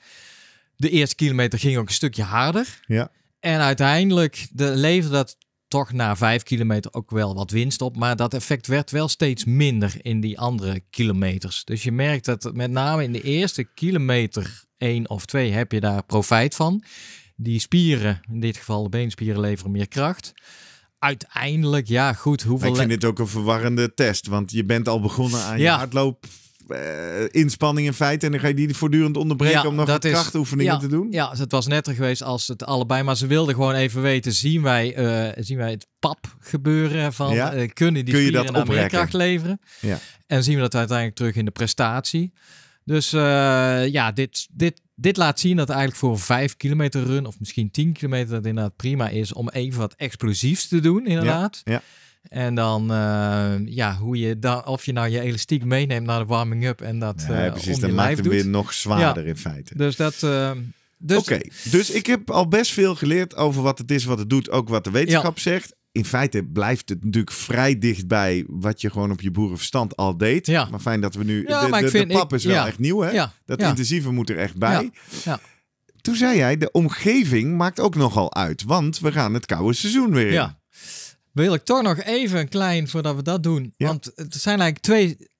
De eerste kilometer ging ook een stukje harder. Ja. En uiteindelijk de, leverde dat toch na vijf kilometer ook wel wat winst op. Maar dat effect werd wel steeds minder in die andere kilometers. Dus je merkt dat met name in de eerste kilometer één of twee heb je daar profijt van. Die spieren, in dit geval de beenspieren, leveren meer kracht uiteindelijk, ja, goed. Hoeveel ik vind dit ook een verwarrende test, want je bent al begonnen aan je hardloop eh, inspanning in feite. En dan ga je die voortdurend onderbreken om nog wat is, krachtoefeningen ja, te doen. Ja, het was netter geweest als het allebei. Maar ze wilden gewoon even weten, zien wij, eh, zien wij het pap gebeuren? Van, eh, kunnen die Kun je dat meer kracht leveren? Ja. En zien we dat uiteindelijk terug in de prestatie? Dus ja, dit, dit, dit laat zien dat eigenlijk voor een 5 kilometer run of misschien 10 kilometer dat inderdaad prima is om even wat explosiefs te doen, inderdaad. ja. En dan eh, ja, hoe je dan, of je nou je elastiek meeneemt naar de warming-up en dat. Ja, eh, precies, dat maakt hem weer nog zwaarder in feite. Dus dat. Eh, dus... Oké, dus ik heb al best veel geleerd over wat het is, wat het doet, ook wat de wetenschap zegt. In feite blijft het natuurlijk vrij dichtbij wat je gewoon op je boerenverstand al deed. Ja. Maar fijn dat we nu... Ja, de, de, pap is wel echt nieuw, hè? Dat intensieve moet er echt bij. Toen zei jij, de omgeving maakt ook nogal uit. Want we gaan het koude seizoen weer in. Ja wil ik toch nog even klein voordat we dat doen. Want het zijn eigenlijk twee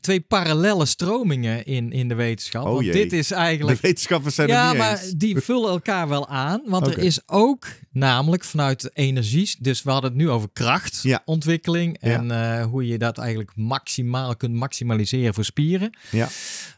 twee parallele stromingen in, in de wetenschap. Oh, want dit is eigenlijk. De wetenschappers zijn ja, niet maar die vullen elkaar wel aan. Want er is ook namelijk vanuit energie. Dus we hadden het nu over krachtontwikkeling. Ja. En eh, hoe je dat eigenlijk maximaal kunt maximaliseren voor spieren. Ja.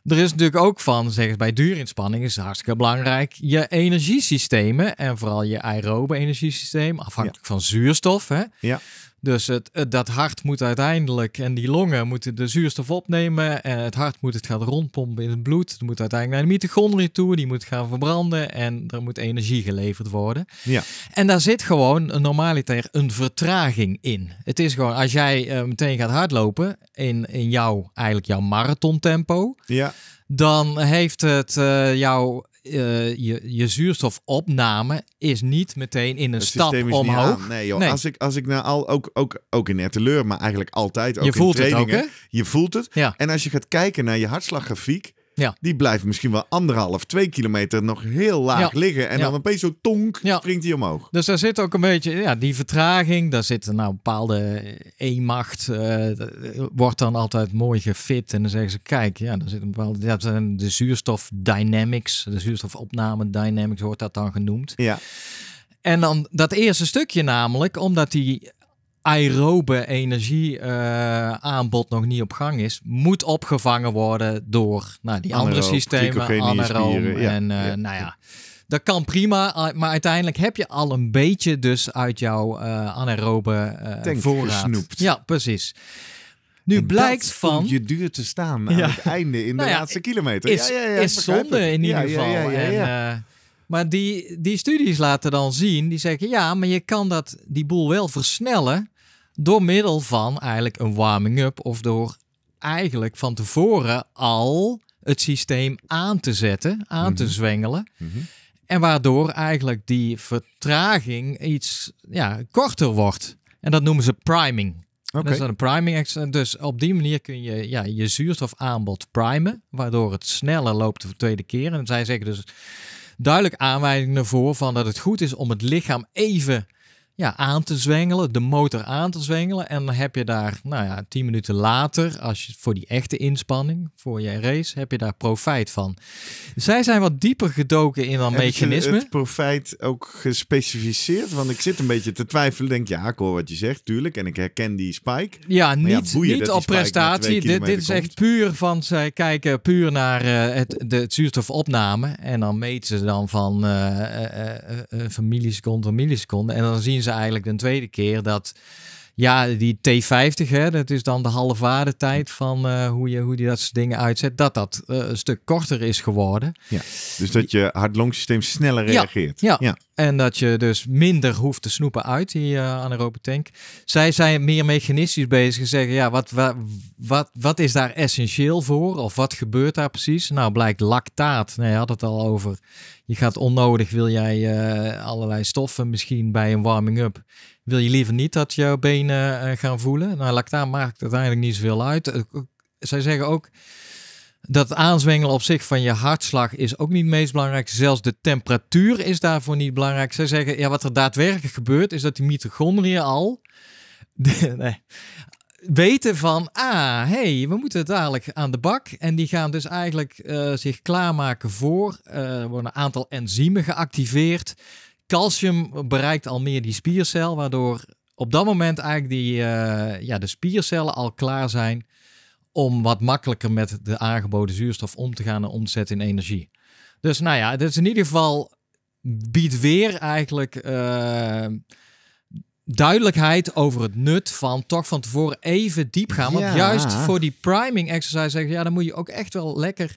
Er is natuurlijk ook van, zeg bij duurinspanning is het hartstikke belangrijk. Je energiesystemen en vooral je aerobe energiesysteem, afhankelijk van zuurstof. Hè, ja dus het, dat hart moet uiteindelijk en die longen moeten de zuurstof opnemen. En eh, het hart moet het gaan rondpompen in het bloed. Het moet uiteindelijk naar de mitochondrie toe. Die moet gaan verbranden en er moet energie geleverd worden. Ja. En daar zit gewoon een normaliter een vertraging in. Het is gewoon als jij eh, meteen gaat hardlopen in, in jouw, eigenlijk jouw marathontempo. Ja dan heeft het uh, eh, jouw eh, je, je zuurstofopname is niet meteen in een stap omhoog. Nee, joh. Nee. Als, ik, als ik nou al, ook, ook, ook in teleur, maar eigenlijk altijd ook je in voelt trainingen. Het ook, je voelt het. Ja. En als je gaat kijken naar je hartslaggrafiek, ja. Die blijft misschien wel anderhalf, twee kilometer nog heel laag liggen. En dan dan opeens zo tonk springt hij omhoog. Dus daar zit ook een beetje ja, die vertraging. Daar zit nou een bepaalde E-macht. Eh, wordt dan altijd mooi gefit. En dan zeggen ze, kijk, ja, daar zit een bepaalde... Dat zijn de dynamics, de zuurstofopname dynamics wordt dat dan genoemd. Ja. En dan dat eerste stukje namelijk, omdat die aerobe energieaanbod eh, uh, nog niet op gang is, moet opgevangen worden door nou, die andere systemen, anaeroom en eh, ja. nou ja. Dat kan prima, maar uiteindelijk heb je al een beetje dus uit jouw eh, anaerobe uh, voorraad. Ja, precies. Nu blijkt van. je duur te staan aan het einde in de nou laatste kilometer. Is, ja, is zonde in ieder geval. En, maar die, die studies laten dan zien, die zeggen ja, maar je kan dat, die boel wel versnellen door middel van eigenlijk een warming-up of door eigenlijk van tevoren al het systeem aan te zetten, aan te mhm. zwengelen. Mhm. En waardoor eigenlijk die vertraging iets ja, korter wordt. En dat noemen ze priming. Okay. Dat is een priming. Dus op die manier kun je ja, je zuurstofaanbod primen, waardoor het sneller loopt de tweede keer. En zij zeggen dus duidelijk aanwijzingen ervoor van dat het goed is om het lichaam even ja, aan te zwengelen, de motor aan te zwengelen. En dan heb je daar, nou ja, tien minuten later, als je voor die echte inspanning, voor je race, heb je daar profijt van. Zij zijn wat dieper gedoken in dat mechanisme. Het profijt ook gespecificeerd? Want ik zit een beetje te twijfelen. Denk, ja, ik hoor wat je zegt, tuurlijk. En ik herken die spike. Ja, niet, niet op prestatie. Dit, dit, is echt puur van, zij kijken puur naar eh, het, de, het zuurstofopname. En dan meten ze dan van eh, eh, een uh, een van En dan zien ze eigenlijk een tweede keer dat ja, die T50, hè, dat is dan de halve tijd van eh, hoe, je, hoe die dat soort dingen uitzet, dat dat eh, een stuk korter is geworden. Ja, dus dat je hart sneller reageert. Ja, ja, en dat je dus minder hoeft te snoepen uit die uh, anaerobe tank. Zij zijn meer mechanistisch bezig en zeggen, ja, wat, wat, wat, wat is daar essentieel voor? Of wat gebeurt daar precies? Nou, blijkt lactaat. Nou, je had het al over, je gaat onnodig, wil jij allerlei stoffen misschien bij een warming-up wil je liever niet dat jouw benen eh, gaan voelen. Nou, lactaan maakt uiteindelijk niet zoveel uit. Eh, zij zeggen ook dat het aanzwengelen op zich van je hartslag is ook niet het meest belangrijk. Zelfs de temperatuur is daarvoor niet belangrijk. Zij zeggen, ja, wat er daadwerkelijk gebeurt, is dat die mitochondriën al weten van, ah, hey, we moeten dadelijk aan de bak. En die gaan dus eigenlijk eh, zich klaarmaken voor. er worden een aantal enzymen geactiveerd calcium bereikt al meer die spiercel, waardoor op dat moment eigenlijk die, eh, ja, de spiercellen al klaar zijn om wat makkelijker met de aangeboden zuurstof om te gaan en om te zetten in energie. Dus nou ja, dit is in ieder geval biedt weer eigenlijk eh, duidelijkheid over het nut van toch van tevoren even diep gaan. Want juist voor die priming exercise zeggen, ja, dan moet je ook echt wel lekker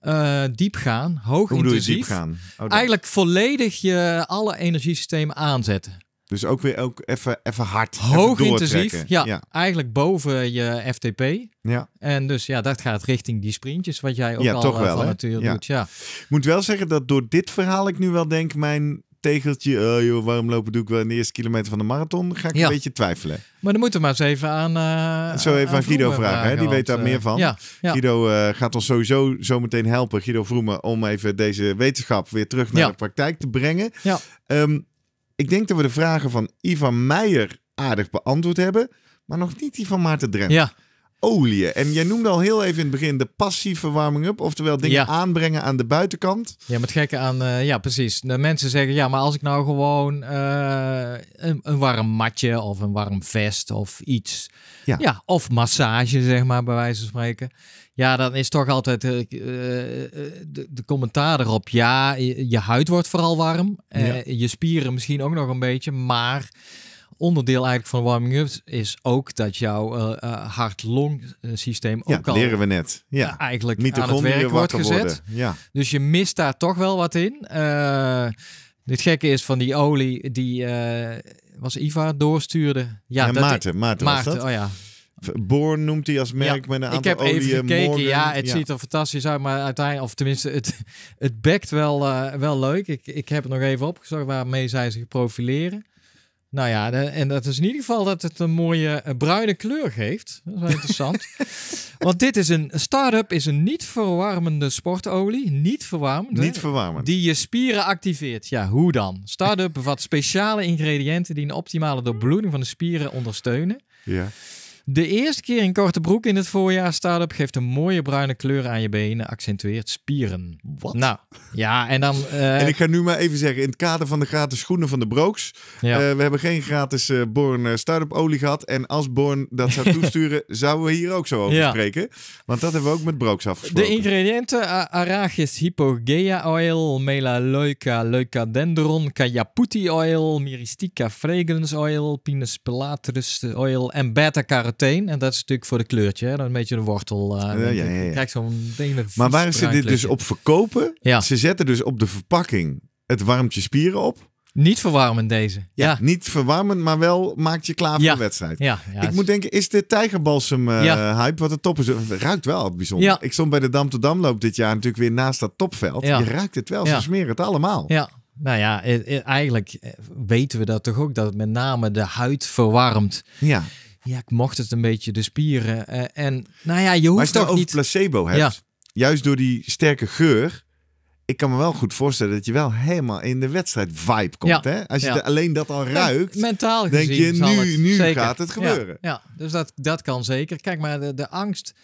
eh, diep gaan, hoog Hoe intensief. gaan? Oh, Eigenlijk volledig je alle energiesystemen aanzetten. Dus ook weer ook even, even hard. Hoog intensief, ja, Eigenlijk boven je FTP. Ja. En dus ja, dat gaat richting die sprintjes, wat jij ook al eh, van natuurlijk doet. Ja. Ik moet wel zeggen dat door dit verhaal ik nu wel denk, mijn tegeltje, eh, joh, waarom lopen doe ik wel in de eerste kilometer van de marathon? Ga ik een beetje twijfelen. Maar dan moeten we maar eens even aan. Eh, zo even aan, Guido vragen, hè? die weet daar meer eh, van. Guido gaat ons sowieso zo meteen helpen, Guido Vroemen, om even deze wetenschap weer terug naar de praktijk te brengen. Ja. Ehm, ik denk dat we de vragen van Ivan Meijer aardig beantwoord hebben, maar nog niet die van Maarten Drent. Ja olie En jij noemde al heel even in het begin de passieve warming-up. Oftewel dingen aanbrengen aan de buitenkant. Ja, met het gekke aan... Eh, ja, precies. De mensen zeggen, ja, maar als ik nou gewoon eh, een, een, warm matje of een warm vest of iets... Ja. ja. of massage, zeg maar, bij wijze van spreken. Ja, dan is toch altijd eh, de, de, commentaar erop. Ja, je, huid wordt vooral warm. Je spieren misschien ook nog een beetje, maar onderdeel eigenlijk van warming-up is ook dat jouw uh, eh, eh, hart-long eh, systeem ook ja, al... leren we net. Ja. eigenlijk Niet aan het werk wordt gezet. Ja. Dus je mist daar toch wel wat in. het gekke is van die olie die... was Iva doorstuurde? Ja, dat Maarten, Maarten, Maarten, was dat? Oh ja. Born noemt hij als merk met een aantal Ik heb even gekeken, ja, het ziet er fantastisch uit, maar uiteindelijk, of tenminste, het, het bekt wel, wel leuk. Ik, ik heb het nog even opgezocht waarmee zij zich profileren. Nou ja, en dat is in ieder geval dat het een mooie eh, bruine kleur geeft. Dat is wel interessant. Want dit is een start-up, is een niet verwarmende sportolie. Niet verwarmend. Niet verwarmend. Die je spieren activeert. Ja, hoe dan? Start-up bevat speciale ingrediënten die een optimale doorbloeding van de spieren ondersteunen. Ja. De eerste keer in korte broek in het voorjaar start-up geeft een mooie bruine kleur aan je benen, accentueert spieren. Wat? Nou, ja, en dan... Eh, en ik ga nu maar even zeggen, in het kader van de gratis schoenen van de Brooks, eh, we hebben geen gratis eh, Born start-up olie gehad. En als Born dat zou toesturen, zouden we hier ook zo over ja. spreken. Want dat hebben we ook met Brooks afgesproken. De ingrediënten, Arachis hypogea oil, Melaleuca leucadendron, Kayaputi oil, Myristica fragrance oil, Pinus pilatus oil en beta-carotene en dat is natuurlijk voor de kleurtje. Hè? Dan een beetje de wortel. Uh, ja, ja, ja, Maar waar ze dit dus op verkopen? Ja. Ze zetten dus op de verpakking het warmtje spieren op. Niet verwarmend deze. Ja, Niet verwarmend, maar wel maakt je klaar voor ja. de wedstrijd. Ja, ik moet denken, is dit tijgerbalsem eh, hype? Wat een top is. ruikt wel bijzonder. Ik stond bij de Dam tot Damloop dit jaar natuurlijk weer naast dat topveld. Je ruikt het wel, ze smeren het allemaal. Ja. Nou ja, eh, eigenlijk weten we dat toch ook, dat het met name de huid verwarmt. Ja ja, ik mocht het een beetje, de dus spieren. Eh, en nou ja, je hoeft maar als je het over niet... placebo hebt, ja. Dus juist door die sterke geur... Ik kan me wel goed voorstellen dat je wel helemaal in de wedstrijd vibe komt. Ja. Hè? Als je alleen dat al ruikt, mentaal gezien denk je nu, nu gaat het gebeuren. Ja, dus dat, dat kan zeker. Kijk, maar de, de angst...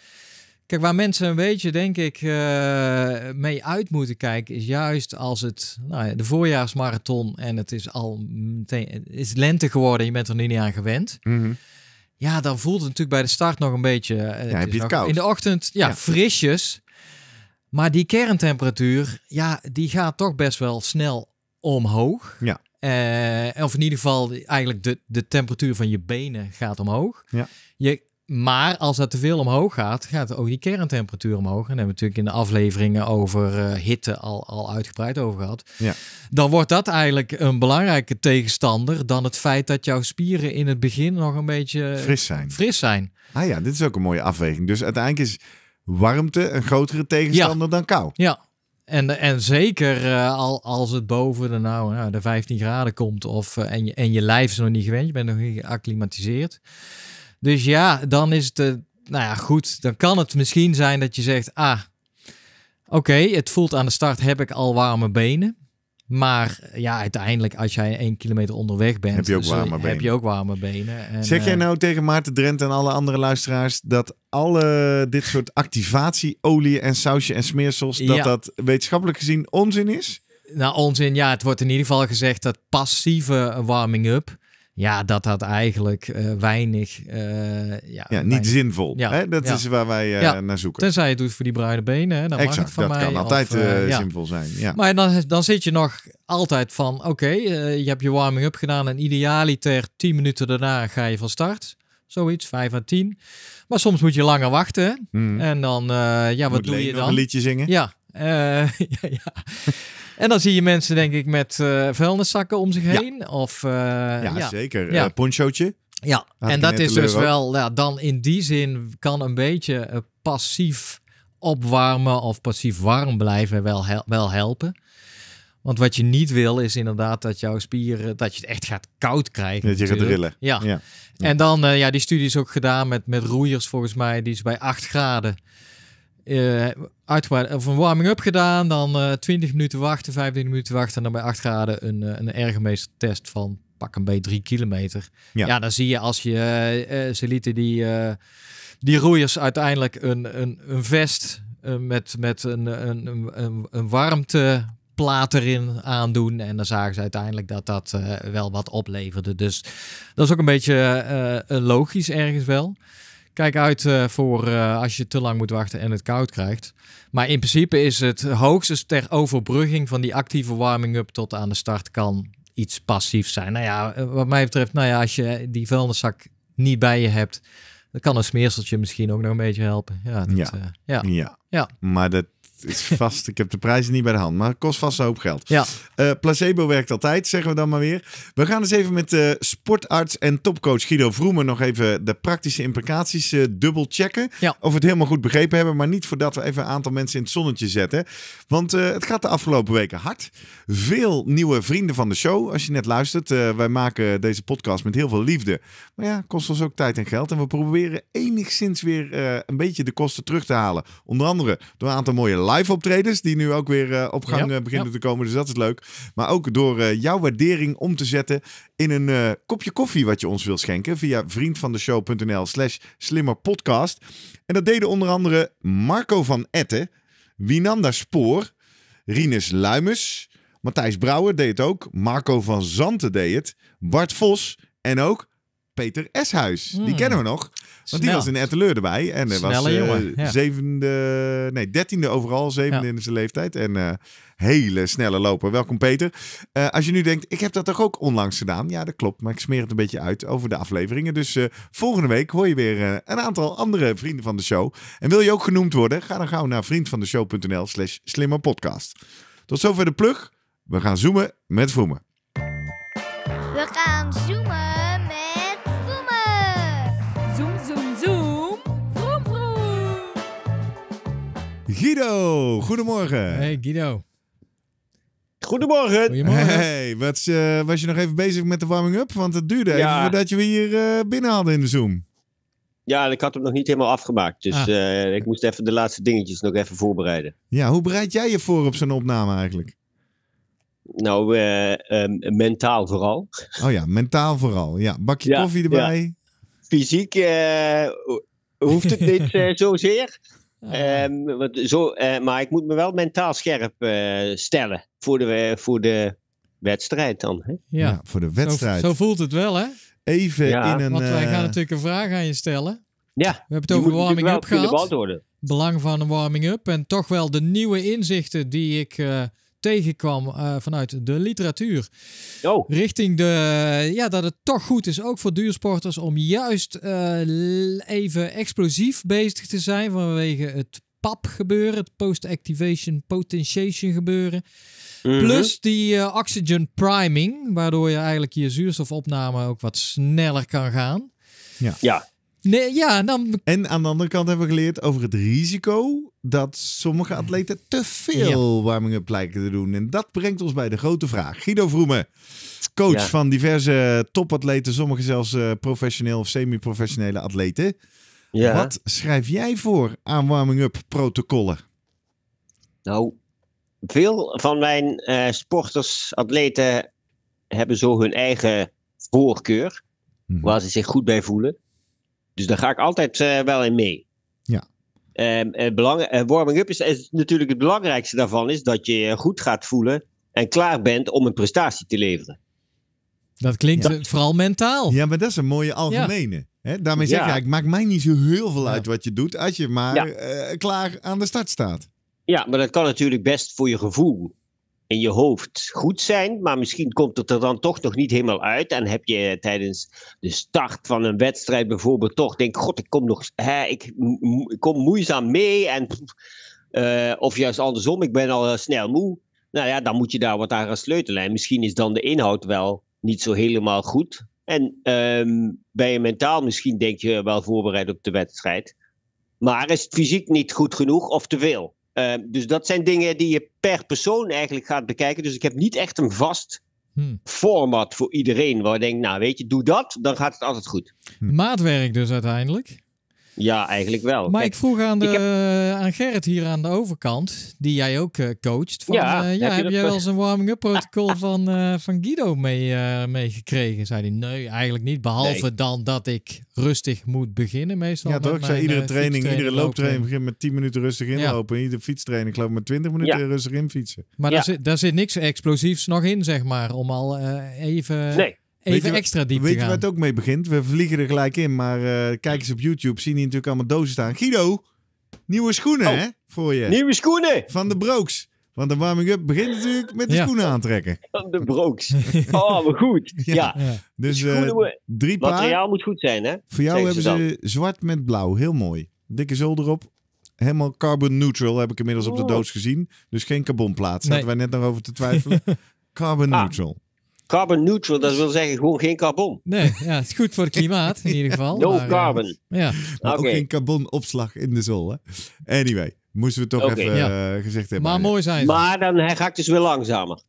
Kijk, waar mensen een beetje, denk ik, eh, mee uit moeten kijken, is juist als het nou, de voorjaarsmarathon en het is al meteen, is lente geworden, je bent er nu niet aan gewend. Mhm. Ja, dan voelt het natuurlijk bij de start nog een beetje. Uh, ja, het koud. In de ochtend, ja, frisjes. Maar die kerntemperatuur, ja, die gaat toch best wel snel omhoog. Ja. Uh, of in ieder geval, eigenlijk de, de temperatuur van je benen gaat omhoog. Ja. Je maar als dat te veel omhoog gaat, gaat ook die kerntemperatuur omhoog. En daar hebben we natuurlijk in de afleveringen over eh, hitte al, al uitgebreid over gehad. Ja. Dan wordt dat eigenlijk een belangrijke tegenstander dan het feit dat jouw spieren in het begin nog een beetje fris zijn. Fris zijn. Ah ja, dit is ook een mooie afweging. Dus uiteindelijk is warmte een grotere tegenstander dan kou. Ja, en, en zeker eh, al als het boven de, nou, nou de 15 graden komt of, eh, en, je, en je lijf is nog niet gewend, je bent nog niet geacclimatiseerd. Dus ja, dan is het, eh, nou ja, goed. Dan kan het misschien zijn dat je zegt, ah, oké, het voelt aan de start, heb ik al warme benen. Maar ja, uiteindelijk, als jij één kilometer onderweg bent, heb je ook eh, warme benen. Heb je ook warme benen. zeg jij eh, nou tegen Maarten Drent en alle andere luisteraars dat alle dit soort activatieolie en sausje en smeersels, dat dat wetenschappelijk gezien onzin is? Nou, onzin. Ja, het wordt in ieder geval gezegd dat passieve warming-up ja, dat had eigenlijk eh, weinig. Eh, ja, niet zinvol. hè? Dat is waar wij eh, naar zoeken. Tenzij het doet voor die bruine benen. Hè? Dan exact, mag het van dat kan altijd zinvol zijn. Ja. Maar dan, dan zit je nog altijd van: oké, je hebt je warming-up gedaan en idealiter 10 minuten daarna ga je van start. Zoiets, 5 à 10. Maar soms moet je langer wachten. Hmm. En dan, ja, wat doe je dan? Een liedje zingen. Ja, ja, ja. En dan zie je mensen, denk ik, met uh, vuilniszakken om zich heen. Eh, ja. Of, ja, zeker. Ja. Eh, ponchootje. Ja, en dat is dus wel, ja, nou, dan in die zin kan een beetje passief opwarmen of passief warm blijven wel, wel helpen. Want wat je niet wil is inderdaad dat jouw spieren, dat je het echt gaat koud krijgen. Dat je rillen. Ja. En dan, ja, die studie is ook gedaan met, met roeiers volgens mij, die is bij 8 graden uh, uitgebreid of een warming-up gedaan. Dan uh, eh, 20 minuten wachten, 25 minuten wachten. En dan bij 8 graden een, eh, een ergometer test van pak een beetje 3 kilometer. Ja. dan zie je als je ze lieten die, die roeiers uiteindelijk een, een, een vest met, met een, een, een, een erin aandoen. En dan zagen ze uiteindelijk dat dat wel wat opleverde. Dus dat is ook een beetje uh, logisch ergens wel. Kijk uit eh, voor eh, als je te lang moet wachten en het koud krijgt. Maar in principe is het hoogstens ter overbrugging van die actieve warming-up tot aan de start kan iets passiefs zijn. Nou ja, eh, wat mij betreft, nou ja, als je die vuilniszak niet bij je hebt, dan kan een smeerseltje misschien ook nog een beetje helpen. Ja, dat, ja. ja. ja. maar dat, is vast, ik heb de prijzen niet bij de hand, maar het kost vast een hoop geld. Ja. Eh, placebo werkt altijd, zeggen we dan maar weer. We gaan eens dus even met uh, sportarts en topcoach Guido Vroemen nog even de praktische implicaties uh, dubbel checken. Of we het helemaal goed begrepen hebben, maar niet voordat we even een aantal mensen in het zonnetje zetten. Want het gaat de afgelopen weken hard. Veel nieuwe vrienden van de show, als je net luistert. wij maken deze podcast met heel veel liefde. Maar ja, kost ons ook tijd en geld. En we proberen enigszins weer een beetje de kosten terug te halen. Onder andere door een aantal mooie live optredens die nu ook weer eh, op gang eh, beginnen te komen. Dus dat is leuk. Maar ook door eh, jouw waardering om te zetten in een kopje koffie wat je ons wil schenken via vriendvandeshow.nl slash slimmerpodcast. En dat deden onder andere Marco van Etten, Winanda Spoor, Rinus Luimus, Matthijs Brouwer deed het ook, Marco van Zanten deed het, Bart Vos en ook Peter Eshuis. Die hmm. kennen we nog. Want die was in Etteleur erbij. En er was een eh, ja. zevende, nee, dertiende overal, zevende in zijn leeftijd. En eh, hele snelle loper. Welkom Peter. Eh, als je nu denkt, ik heb dat toch ook onlangs gedaan? Ja, dat klopt. Maar ik smeer het een beetje uit over de afleveringen. Dus volgende week hoor je weer een aantal andere vrienden van de show. En wil je ook genoemd worden? Ga dan gauw naar vriendvandeshow.nl slash slimmerpodcast. Tot zover de plug. We gaan zoomen met vroemen. We gaan Guido, goedemorgen. Hey Guido. Goedemorgen. Goedemorgen. Hey, eh, was je, je nog even bezig met de warming-up? Want het duurde even voordat je weer hier eh, binnen hadden in de Zoom. Ja, ik had hem nog niet helemaal afgemaakt. Dus ah. eh, ik moest even de laatste dingetjes nog even voorbereiden. Ja, hoe bereid jij je voor op zo'n opname eigenlijk? Nou, ehm, mentaal vooral. Oh ja, mentaal vooral. Ja, bakje ja, koffie erbij. Fysiek hoeft het niet zozeer. Ehm, zo, eh, maar ik moet me wel mentaal scherp eh, stellen voor de, eh, voor de wedstrijd dan. Hè? Ja. voor de wedstrijd. Zo, voelt het wel, hè? Even in een... Want wij gaan natuurlijk een vraag aan je stellen. Ja. We hebben het over warming-up gehad. Belang van een warming-up en toch wel de nieuwe inzichten die ik tegenkwam eh, vanuit de literatuur. Oh. Richting de, ja, dat het toch goed is, ook voor duursporters, om juist eh, even explosief bezig te zijn vanwege het PAP gebeuren, het post-activation potentiation gebeuren. Mhm. Plus die eh, oxygen priming, waardoor je eigenlijk je zuurstofopname ook wat sneller kan gaan. Ja. ja. Nee, ja, dan... En aan de andere kant hebben we geleerd over het risico dat sommige atleten te veel warming-up lijken te doen. En dat brengt ons bij de grote vraag. Guido Vroemen, coach van diverse topatleten, sommige zelfs uh, professioneel of semi-professionele atleten. Ja. Wat schrijf jij voor aan warming-up protocollen? Nou, veel van mijn eh, sporters, atleten, hebben zo hun eigen voorkeur, mhm. waar ze zich goed bij voelen. Dus daar ga ik altijd eh, wel in mee. Ja. Um, ehm, eh, eh, warming-up is, natuurlijk het belangrijkste daarvan, is dat je goed gaat voelen en klaar bent om een prestatie te leveren. Dat klinkt vooral mentaal. Ja, maar dat is een mooie algemene. Ja. daarmee zeg je, ik maakt mij niet zo heel veel uit wat je doet, als je maar klaar aan de start staat. Ja, maar dat kan natuurlijk best voor je gevoel in je hoofd goed zijn, maar misschien komt het er dan toch nog niet helemaal uit. En heb je tijdens de start van een wedstrijd bijvoorbeeld toch, denk god, ik kom nog, hè, ik, kom moeizaam mee. En, eh, of juist andersom, ik ben al eh, snel moe. Nou ja, dan moet je daar wat aan gaan sleutelen. En misschien is dan de inhoud wel niet zo helemaal goed. En um, ehm, bij je mentaal misschien denk je wel voorbereid op de wedstrijd. Maar is het fysiek niet goed genoeg of te veel? Ehm, dus dat zijn dingen die je per persoon eigenlijk gaat bekijken. Dus ik heb niet echt een vast hmm. format voor iedereen. Waar ik denk, nou weet je, doe dat, dan gaat het altijd goed. Hmm. Maatwerk dus uiteindelijk. Ja, eigenlijk wel. Maar Kijk, ik vroeg aan, de, aan Gerrit hier aan de overkant, die jij ook eh, coacht. Van, ja, eh, ja, heb, jij wel eens een warming-up protocol van, eh, van Guido meegekregen? mee gekregen? zei hij, nee, eigenlijk niet. Behalve dan dat ik rustig moet beginnen meestal. Ja, toch? Ik zei, iedere training, iedere looptraining begin met 10 minuten rustig inlopen. iedere fietstraining geloof ik met 20 minuten rustig rustig fietsen. Maar daar, zit, daar zit niks explosiefs nog in, zeg maar, om al even... Nee even extra diep Weet je waar het ook mee begint? We vliegen er gelijk in, maar uh, eh, kijkers op YouTube zien die natuurlijk allemaal dozen staan. Guido, nieuwe schoenen oh. hè, voor je. Nieuwe schoenen! Van de Brooks. Want de warming-up begint natuurlijk met de schoenen aantrekken. De Brooks. Oh, maar goed. Ja. Dus eh, drie paar. Materiaal moet goed zijn, hè? Voor jou hebben ze, zwart met blauw. Heel mooi. Dikke zolder op. Helemaal carbon neutral heb ik inmiddels op de oh. doos gezien. Dus geen carbonplaat. Zaten wij net nog over te twijfelen. carbon ah. neutral. Carbon neutral, dat wil zeggen gewoon geen carbon. Nee, ja, het is goed voor het klimaat in ieder geval. no eh, carbon. Ja. Maar ook geen opslag in de zon. Hè? Anyway, moesten we toch even eh, gezegd hebben. Maar mooi zijn. Maar dan eh, ga ik dus weer langzamer.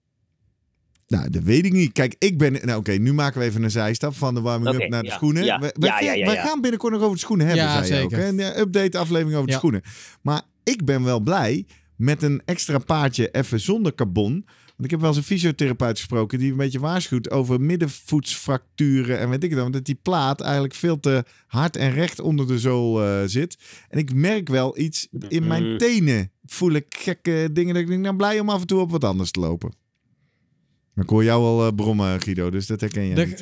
Nou, dat weet ik niet. Kijk, ik ben. Nou, oké, nu maken we even een zijstap van de warming-up naar de schoenen. Ja, we, we, ja, gaan, we, gaan binnenkort nog over de schoenen hebben. Ja, zei zeker. Ook, een update-aflevering over de schoenen. Maar ik ben wel blij met een extra paardje even zonder carbon ik heb wel eens een fysiotherapeut gesproken die een beetje waarschuwt over middenvoetsfracturen en weet ik dan. Omdat die plaat eigenlijk veel te hard en recht onder de zool eh, zit. En ik merk wel iets in mijn mhm. tenen. Voel ik gekke dingen. Dat ik denk, nou blij om af en toe op wat anders te lopen. Ik hoor jou al eh, brommen, Guido, dus dat herken je.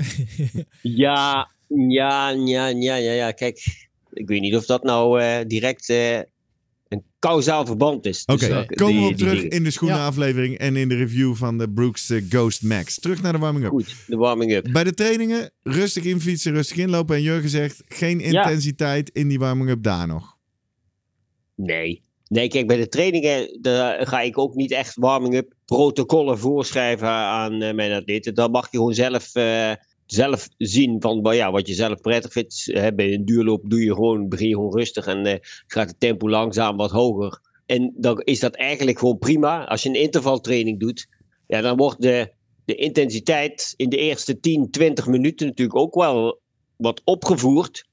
ja, ja, ja, ja, ja, ja. Kijk, ik weet niet of dat nou eh, direct een kausaal verband is. Oké, komen we op terug in de schoenenaflevering en in de review van de Brooks eh, Ghost Max. Terug naar de warming-up. Goed, de warming-up. Bij de trainingen rustig infietsen, rustig inlopen. En Jurgen zegt geen intensiteit in die warming-up daar nog. Nee. Nee, kijk, bij de trainingen daar ga ik ook niet echt warming-up protocollen voorschrijven aan eh, mijn atleten. Dan mag je gewoon zelf eh, zelf zien van ja, wat je zelf prettig vindt. Hè, bij een duurloop doe je gewoon, begin gewoon rustig en eh, gaat het tempo langzaam wat hoger. En dan is dat eigenlijk gewoon prima. Als je een intervaltraining doet, ja, dan wordt de, de intensiteit in de eerste 10, 20 minuten natuurlijk ook wel wat opgevoerd.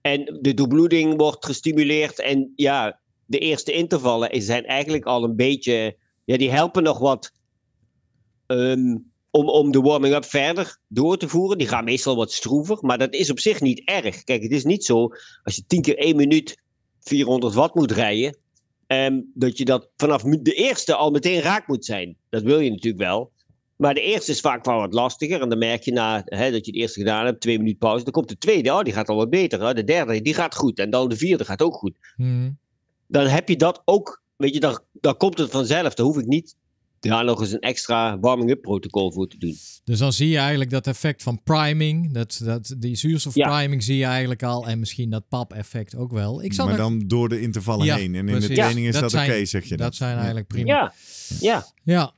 En de doorbloeding wordt gestimuleerd. En ja, de eerste intervallen zijn eigenlijk al een beetje. Ja, die helpen nog wat. Um, om, om de warming-up verder door te voeren. Die gaan meestal wat stroever, maar dat is op zich niet erg. Kijk, het is niet zo als je tien keer één minuut 400 watt moet rijden, ehm, dat je dat vanaf de eerste al meteen raak moet zijn. Dat wil je natuurlijk wel. Maar de eerste is vaak wel wat lastiger. En dan merk je na hè, dat je het eerste gedaan hebt, twee minuten pauze. Dan komt de tweede, oh, die gaat al wat beter. Hè. Oh, de derde, die gaat goed. En dan de vierde gaat ook goed. Hmm. Dan heb je dat ook, weet je, dan, dan komt het vanzelf. Dan hoef ik niet daar nog eens een extra warming-up protocol voor te doen. Dus dan zie je eigenlijk dat effect van priming, dat, dat, die zuurstof priming zie je eigenlijk al. En misschien dat pap-effect ook wel. Ik zal maar dan door de intervallen heen. En in de training is dat, oké, zeg je. Dat, dat zijn eigenlijk prima. Ja, ja. ja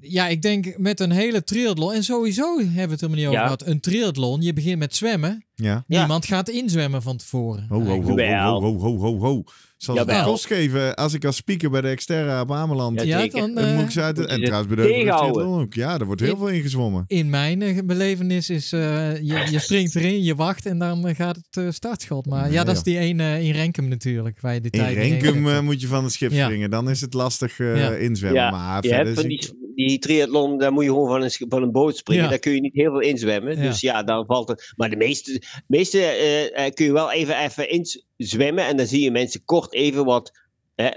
ja, ik denk met een hele triathlon. En sowieso hebben we het er maar niet over gehad. Een triathlon, je begint met zwemmen. Ja. Niemand gaat inzwemmen van tevoren. Ho, ho, ho, ho, ho, ho, ho, Zal ik een kost geven als ik als speaker bij de Exterra op Ameland... Ja, dan, uh, moet ik ze En trouwens bedoel ik Ja, er wordt heel in, veel ingezwommen. In mijn eh, belevenis is... Eh, je, je, springt erin, je wacht en dan gaat het startschot. Maar ja, dat is die ene in Renkum natuurlijk. Waar je de tijd in Renkum moet je van het schip springen. Dan is het lastig inzwemmen. Maar je die, die triathlon, daar moet je gewoon van een, een boot springen. Daar kun je niet heel veel inzwemmen. Ja. Dus ja, dan valt het. Maar de meeste, meeste eh, eh, kun je wel even, even inzwemmen. En dan zie je mensen kort even wat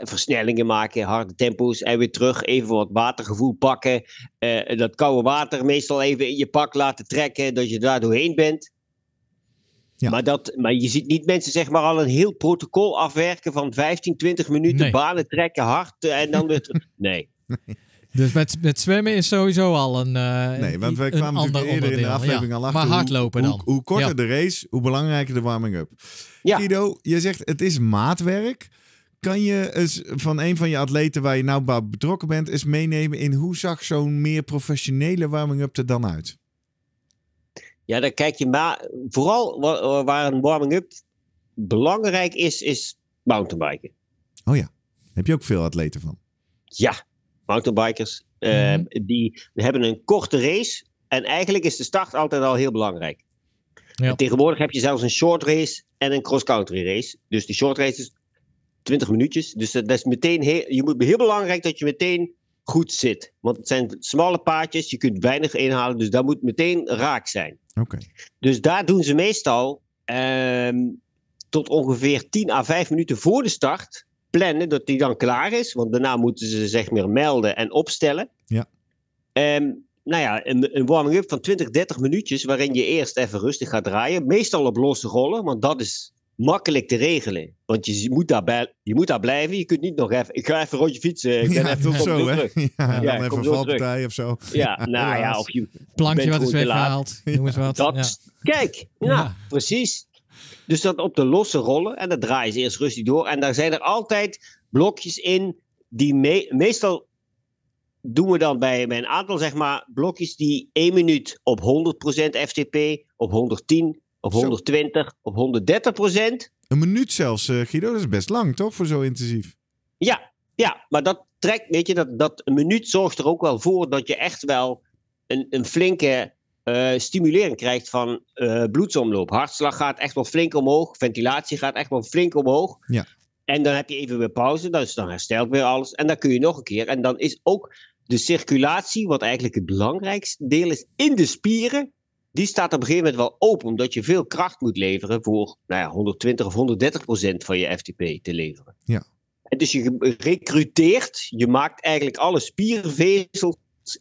versnellingen maken, harde tempo's en weer terug. Even wat watergevoel pakken. Eh, dat koude water meestal even in je pak laten trekken, dat je daar doorheen bent. Ja. Maar, dat, maar je ziet niet mensen zeg maar al een heel protocol afwerken van 15, 20 minuten, banen trekken, hard en dan weer terug. Nee. Dus met, met zwemmen is sowieso al een. Uh, nee, want wij kwamen eerder in de aflevering al achter. Maar hardlopen hoe, dan. Hoe, korter de race, hoe belangrijker de warming-up. Ja. Guido, je zegt het is maatwerk. Kan je van een van je atleten waar je nou bij betrokken bent, eens meenemen in hoe zag zo'n meer professionele warming-up er dan uit? Ja, dan kijk je maar. Vooral waar een warming-up belangrijk is, is mountainbiken. Oh ja, heb je ook veel atleten van? Ja, mountainbikers. Ehm, mhm. Die hebben een korte race. En eigenlijk is de start altijd al heel belangrijk. Ja. Tegenwoordig heb je zelfs een short race en een cross-country race. Dus die short race is 20 minuutjes. Dus dat, is meteen heel, je moet, heel belangrijk dat je meteen goed zit. Want het zijn smalle paadjes, je kunt weinig inhalen. Dus dat moet meteen raak zijn. Oké. Dus daar doen ze meestal ehm, tot ongeveer 10 à 5 minuten voor de start plannen dat die dan klaar is. Want daarna moeten ze zich meer melden en opstellen. Ja. Um, nou ja, een, een warming-up van 20, 30 minuutjes waarin je eerst even rustig gaat draaien. Meestal op losse rollen, want dat is makkelijk te regelen. Want je moet daar, bij, je moet daar blijven. Je kunt niet nog even. Ik ga even een rondje fietsen. Ik ben even zo, hè? Ja, dan, even een valpartij of zo. Ja, nou ja, of je. Plankje wat is weggehaald. Noem eens wat. Dat, kijk, nou, ja, precies. Dus dat op de losse rollen. En dat draaien ze eerst rustig door. En daar zijn er altijd blokjes in die meestal doen we dan bij, een aantal zeg maar, blokjes die één minuut op 100% FTP, op 110, op 120, zo. op 130%. Een minuut zelfs, eh, Guido, dat is best lang toch voor zo intensief? Ja, ja maar dat trekt, weet je, dat, dat een minuut zorgt er ook wel voor dat je echt wel een, een flinke eh, stimulering krijgt van uh, bloedsomloop. Hartslag gaat echt wel flink omhoog, ventilatie gaat echt wel flink omhoog. Ja. En dan heb je even weer pauze, dus dan herstelt weer alles. En dan kun je nog een keer. En dan is ook de circulatie, wat eigenlijk het belangrijkste deel is, in de spieren. Die staat op een gegeven moment wel open, omdat je veel kracht moet leveren voor nou ja, 120 of 130 procent van je FTP te leveren. Ja. En dus je recruteert, je maakt eigenlijk alle spiervezels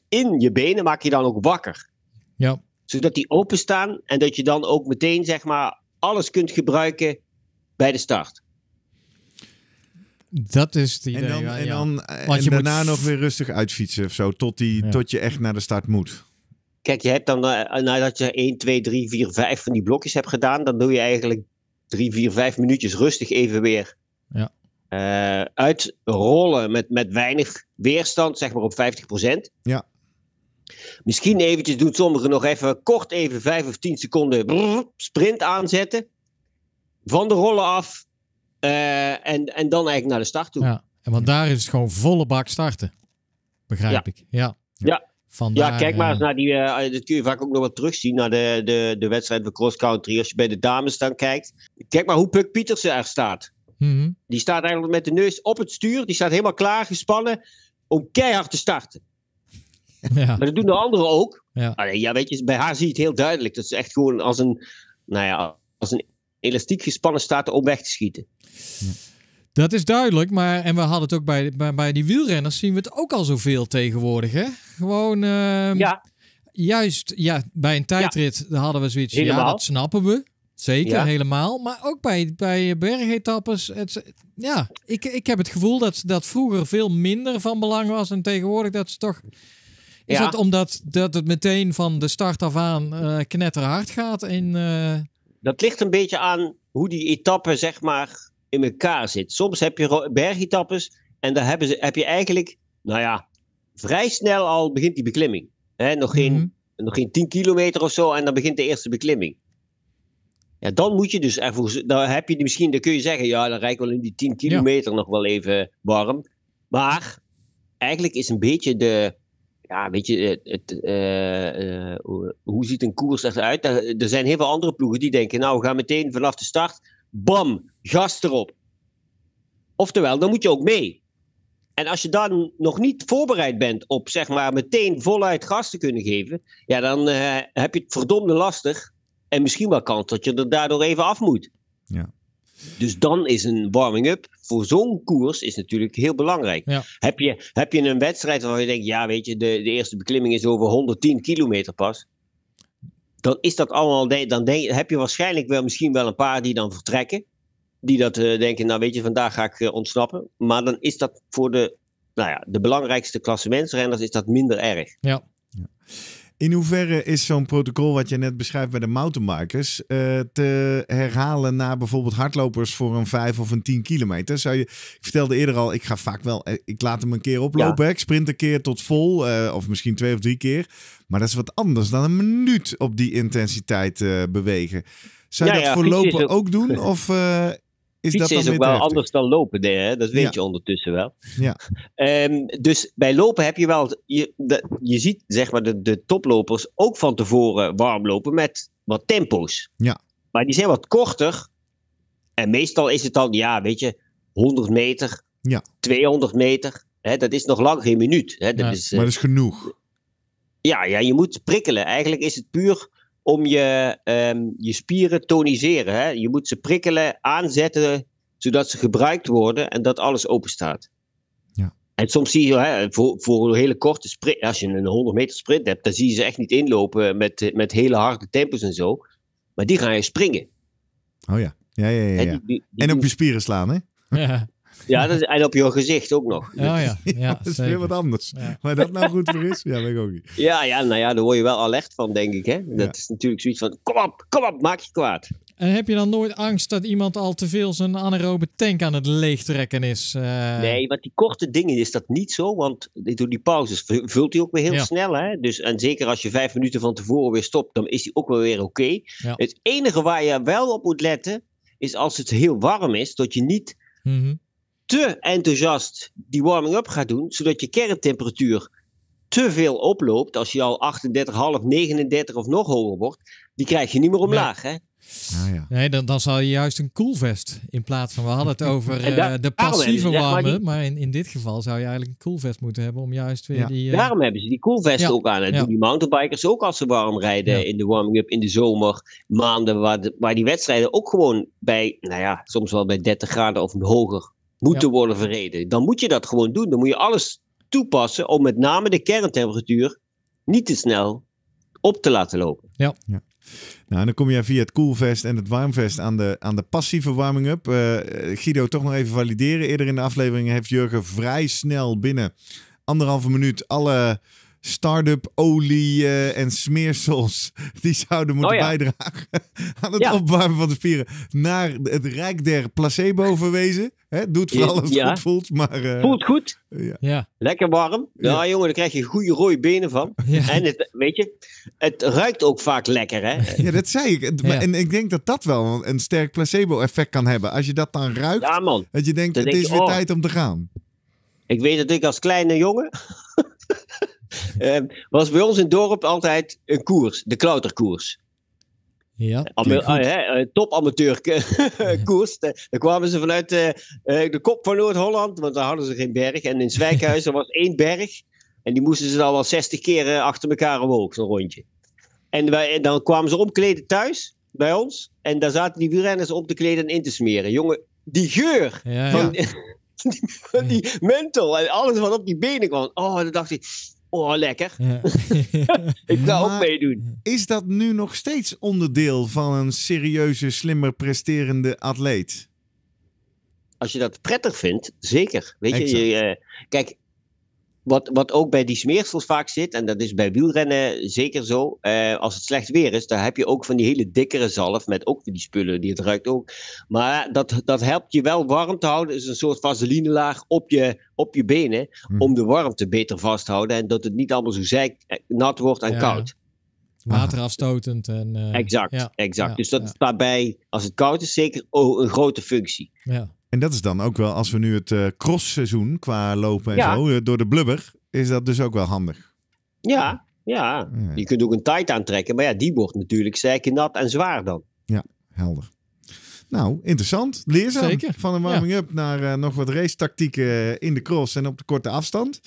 in je benen, maak je dan ook wakker. Ja. Zodat die openstaan en dat je dan ook meteen zeg maar alles kunt gebruiken bij de start. Dat is het idee. En, dan, ja, en, dan, eh, daarna nog weer rustig uitfietsen of zo, tot, die, tot je echt naar de start moet. Kijk, je hebt dan, eh, nadat je 1, 2, 3, 4, 5 van die blokjes hebt gedaan, dan doe je eigenlijk 3, 4, 5 minuutjes rustig even weer ja. Uh, uitrollen met, met weinig weerstand, zeg maar op 50%. Ja. Misschien eventjes doen sommigen nog even kort even 5 of 10 seconden sprint aanzetten. Van de rollen af. Eh, en, en dan eigenlijk naar de start toe. Ja, en want daar is het gewoon volle bak starten. Begrijp ik. Ja. Ja. Vandaar, ja, kijk maar eh, eens naar die. Eh, dat kun je vaak ook nog wat terugzien naar de, de, de wedstrijd van cross country. Als je bij de dames dan kijkt. Kijk maar hoe Puck Pietersen er staat. Mhm. Die staat eigenlijk met de neus op het stuur. Die staat helemaal klaar, gespannen om keihard te starten. Maar dat doen de anderen ook. Ja. ja, weet je, bij haar zie je het heel duidelijk. Dat is echt gewoon als een, nou ja, als een elastiek gespannen staat om weg te schieten. Dat is duidelijk, maar en we hadden het ook bij, bij, bij, die wielrenners zien we het ook al zoveel tegenwoordig. Hè? Gewoon, ehm, ja. juist ja, bij een tijdrit hadden we zoiets. Ja, dat snappen we. Zeker, helemaal. Maar ook bij, bij bergetappes. Het, ja, ik, ik heb het gevoel dat, dat vroeger veel minder van belang was. En tegenwoordig dat ze toch is dat omdat dat het meteen van de start af aan uh, knetterhard gaat? In, eh? Dat ligt een beetje aan hoe die etappe zeg maar in elkaar zit. Soms heb je bergetappes en daar hebben ze, heb je eigenlijk, nou ja, vrij snel al begint die beklimming. He, nog, geen, mhm. nog geen 10 kilometer of zo en dan begint de eerste beklimming. Ja, dan moet je dus ervoor, dan heb je misschien, dan kun je zeggen, ja, dan ik wel in die 10 kilometer nog wel even warm. Maar eigenlijk is een beetje de, ja, weet je, het, eh, eh, hoe ziet een koers eruit? Er, zijn heel veel andere ploegen die denken, nou, we gaan meteen vanaf de start, bam, gas erop. Oftewel, dan moet je ook mee. En als je dan nog niet voorbereid bent op, zeg maar, meteen voluit gas te kunnen geven, ja, dan eh, heb je het verdomde lastig en misschien wel kans dat je er daardoor even af moet. Ja. Dus dan is een warming-up voor zo'n koers is natuurlijk heel belangrijk. Heb, je, heb je een wedstrijd waar je denkt, ja weet je, de, de eerste beklimming is over 110 kilometer pas. Dan is dat allemaal, dan heb je waarschijnlijk wel misschien wel een paar die dan vertrekken. Die dat eh, denken, nou weet je, vandaag ga ik eh, ontsnappen. Maar dan is dat voor de, nou ja, de belangrijkste klasse is dat minder erg. Ja. ja. In hoeverre is zo'n protocol wat je net beschrijft bij de mountainbikers eh, te herhalen naar bijvoorbeeld hardlopers voor een 5 of een 10 kilometer? Zou je, ik vertelde eerder al, ik ga vaak wel, eh, ik laat hem een keer oplopen. Ik sprint een keer tot vol, eh, of misschien twee of drie keer. Maar dat is wat anders dan een minuut op die intensiteit bewegen. Zou je dat ja, lopen ook doen? Of is Fietsen dat is ook wel anders dan lopen, hè? dat weet je ondertussen wel. Ja. Ehm, dus bij lopen heb je wel, je, de, je ziet zeg maar de, de toplopers ook van tevoren warm lopen met wat tempo's. Ja. Maar die zijn wat korter. En meestal is het dan, ja, weet je, 100 meter, ja. 200 meter. Hè, dat is nog lang geen minuut. Hè, dat ja, maar dat is eh, genoeg. Ja, ja, je moet prikkelen. Eigenlijk is het puur om je, um, je spieren toniseren. Hè? Je moet ze prikkelen, aanzetten, zodat ze gebruikt worden en dat alles open staat. Ja. En soms zie je hè, voor, voor een hele korte sprint, als je een 100 meter sprint hebt, dan zie je ze echt niet inlopen met, met hele harde tempos en zo. Maar die gaan je springen. Oh ja, ja, ja, ja. En, en op je spieren slaan, hè? Ja. Ja, dat en op je gezicht ook nog. Oh, ja, ja, ja, dat is weer wat anders. Ja. Maar dat nou goed voor is, ja, weet ik ook niet. Ja, ja, nou ja, daar word je wel alert van, denk ik. Hè? Dat is natuurlijk zoiets van, kom op, kom op, maak je kwaad. En heb je dan nooit angst dat iemand al te veel zijn anaerobe tank aan het leegtrekken is? Eh? Nee, want die korte dingen is dat niet zo, want door die pauzes vult hij ook weer heel snel. Hè? Dus, en zeker als je vijf minuten van tevoren weer stopt, dan is die ook wel weer oké. Het enige waar je wel op moet letten, is als het heel warm is, dat je niet mhm te enthousiast die warming-up gaat doen, zodat je kerntemperatuur te veel oploopt, als je al half 39 of nog hoger wordt, die krijg je niet meer omlaag. Nee. Hè? Nou ja. Nee, dan, dan zal je juist een koelvest in plaats van. We hadden het over eh, de passieve warmen, maar, in, in dit geval zou je eigenlijk een koelvest moeten hebben om juist weer die. Uh, daarom hebben ze die Koelvest ja. ook aan. Dat doen die mountainbikers ook als ze warm rijden in de warming-up in de zomer. Maanden waar, waar die wedstrijden ook gewoon bij, nou ja, soms wel bij 30 graden of hoger moeten worden verreden. Dan moet je dat gewoon doen. Dan moet je alles toepassen om met name de kerntemperatuur niet te snel op te laten lopen. Ja. ja. Nou, en dan kom je via het koelvest en het warmvest aan de, aan de passieve warming-up. Eh, Guido, toch nog even valideren. Eerder in de aflevering heeft Jurgen vrij snel binnen anderhalve minuut alle start-up olie en smeersels. Die zouden moeten oh bijdragen aan het opwarmen van de spieren. Naar het rijk der placebo verwezen. He, doet vooral als het goed voelt. Maar, eh, voelt goed. Ja. ja. Lekker warm. Ja, nou, jongen, daar krijg je goede rode benen van. En het, weet je, het ruikt ook vaak lekker, hè? Ja, dat zei ik. En ik denk dat dat wel een sterk placebo-effect kan hebben. Als je dat dan ruikt, ja, man. dat je denkt, het is weer oh. tijd om te gaan. Ik weet dat ik als kleine jongen... Eh, was bij ons in het dorp altijd een koers, de klauterkoers. Ja, eh, eh, Top topamateur koers. Daar kwamen ze vanuit de kop van Noord-Holland, want daar hadden ze geen berg. En in Zwijkhuizen was één berg. En die moesten ze dan wel 60 keer achter elkaar omhoog, zo'n rondje. En, wij, dan kwamen ze omkleden thuis bij ons. En daar zaten die wielrenners om te kleden en in te smeren. Jongen, die geur van, die, van, en alles wat op die benen kwam. Oh, dan dacht ik, oh lekker. Ja. ik ga ook meedoen. Is dat nu nog steeds onderdeel van een serieuze, slimmer presterende atleet? Als je dat prettig vindt, zeker. Weet je, je eh, kijk, wat, wat ook bij die smeersels vaak zit, en dat is bij wielrennen zeker zo, eh, als het slecht weer is, dan heb je ook van die hele dikkere zalf met ook die spullen, die het ruikt ook. Maar dat, dat helpt je wel warm te houden, is een soort vaselinelaag op je, op je benen, hm. om de warmte beter vast te houden en dat het niet allemaal zo zeik, eh, nat wordt en koud. Waterafstotend. En, eh, exact, exact. dus dat is daarbij, als het koud is, zeker een grote functie. Ja. En dat is dan ook wel, als we nu het eh, crossseizoen qua lopen en zo, eh, door de blubber, is dat dus ook wel handig. Ja, ja. Je kunt ook een tight aantrekken, maar ja, die wordt natuurlijk zeker nat en zwaar dan. Ja, helder. Nou, interessant. Leerzaam. Zeker. Van een warming-up naar eh, nog wat racetactieken in de cross en op de korte afstand.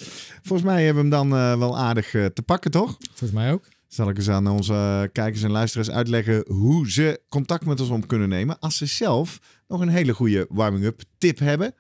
Volgens mij hebben we hem dan wel aardig te pakken, toch? Volgens mij ook zal ik eens aan onze kijkers en luisteraars uitleggen hoe ze contact met ons om kunnen nemen. Als ze zelf nog een hele goede warming-up tip hebben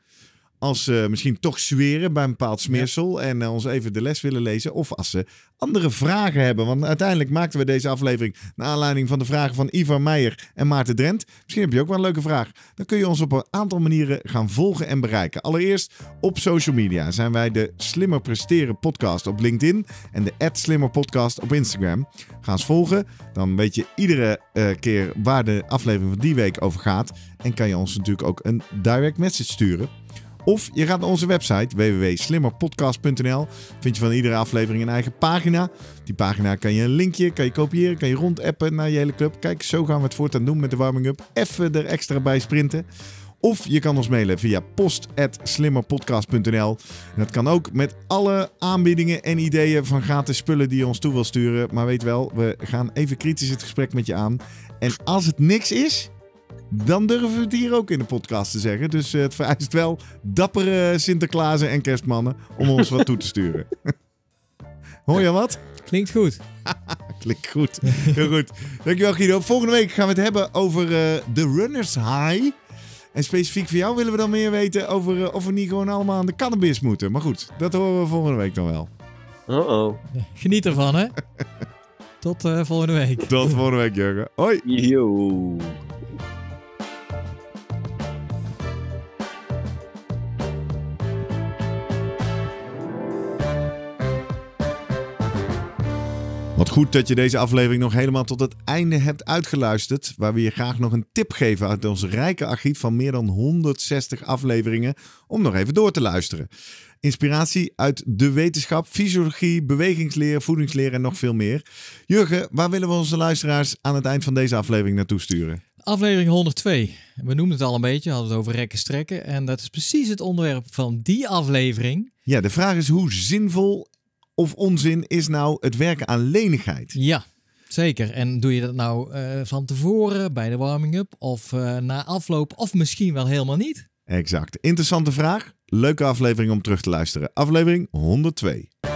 als ze eh, misschien toch zweren bij een bepaald smeersel en eh, ons even de les willen lezen. Of als ze andere vragen hebben. Want uiteindelijk maakten we deze aflevering naar aanleiding van de vragen van Ivan Meijer en Maarten Drent. Misschien heb je ook wel een leuke vraag. Dan kun je ons op een aantal manieren gaan volgen en bereiken. Allereerst op social media zijn wij de Slimmer Presteren podcast op LinkedIn en de Slimmer Podcast op Instagram. Ga eens volgen, dan weet je iedere eh, keer waar de aflevering van die week over gaat. En kan je ons natuurlijk ook een direct message sturen. Of je gaat naar onze website www.slimmerpodcast.nl. Vind je van iedere aflevering een eigen pagina. Die pagina kan je een linkje, kan je kopiëren, kan je rondappen naar je hele club. Kijk, zo gaan we het voortaan doen met de warming-up. Even er extra bij sprinten. Of je kan ons mailen via post.slimmerpodcast.nl. Dat kan ook met alle aanbiedingen en ideeën van gratis spullen die je ons toe wil sturen. Maar weet wel, we gaan even kritisch het gesprek met je aan. En als het niks is, dan durven we het hier ook in de podcast te zeggen. Dus eh, het vereist wel dappere Sinterklaasen en kerstmannen om ons wat toe te sturen. Hoor je wat? Klinkt goed. Klinkt goed. Heel goed. Dankjewel Guido. Volgende week gaan we het hebben over eh, de Runners High. En specifiek voor jou willen we dan meer weten over eh, of we niet gewoon allemaal aan de cannabis moeten. Maar goed, dat horen we volgende week dan wel. Uh-oh. Geniet ervan, hè? Tot volgende week. Tot volgende week, Jurgen. Hoi. Yo. Wat goed dat je deze aflevering nog helemaal tot het einde hebt uitgeluisterd. Waar we je graag nog een tip geven uit ons rijke archief van meer dan 160 afleveringen. Om nog even door te luisteren. Inspiratie uit de wetenschap, fysiologie, bewegingsleer, voedingsleer en nog veel meer. Jurgen, waar willen we onze luisteraars aan het eind van deze aflevering naartoe sturen? Aflevering 102. We noemden het al een beetje, we hadden het over rekken strekken. En dat is precies het onderwerp van die aflevering. Ja, de vraag is hoe zinvol of onzin is nou het werken aan lenigheid? Ja. Zeker. En doe je dat nou eh, van tevoren bij de warming-up of eh, na afloop of misschien wel helemaal niet? Exact. Interessante vraag. Leuke aflevering om terug te luisteren. Aflevering 102.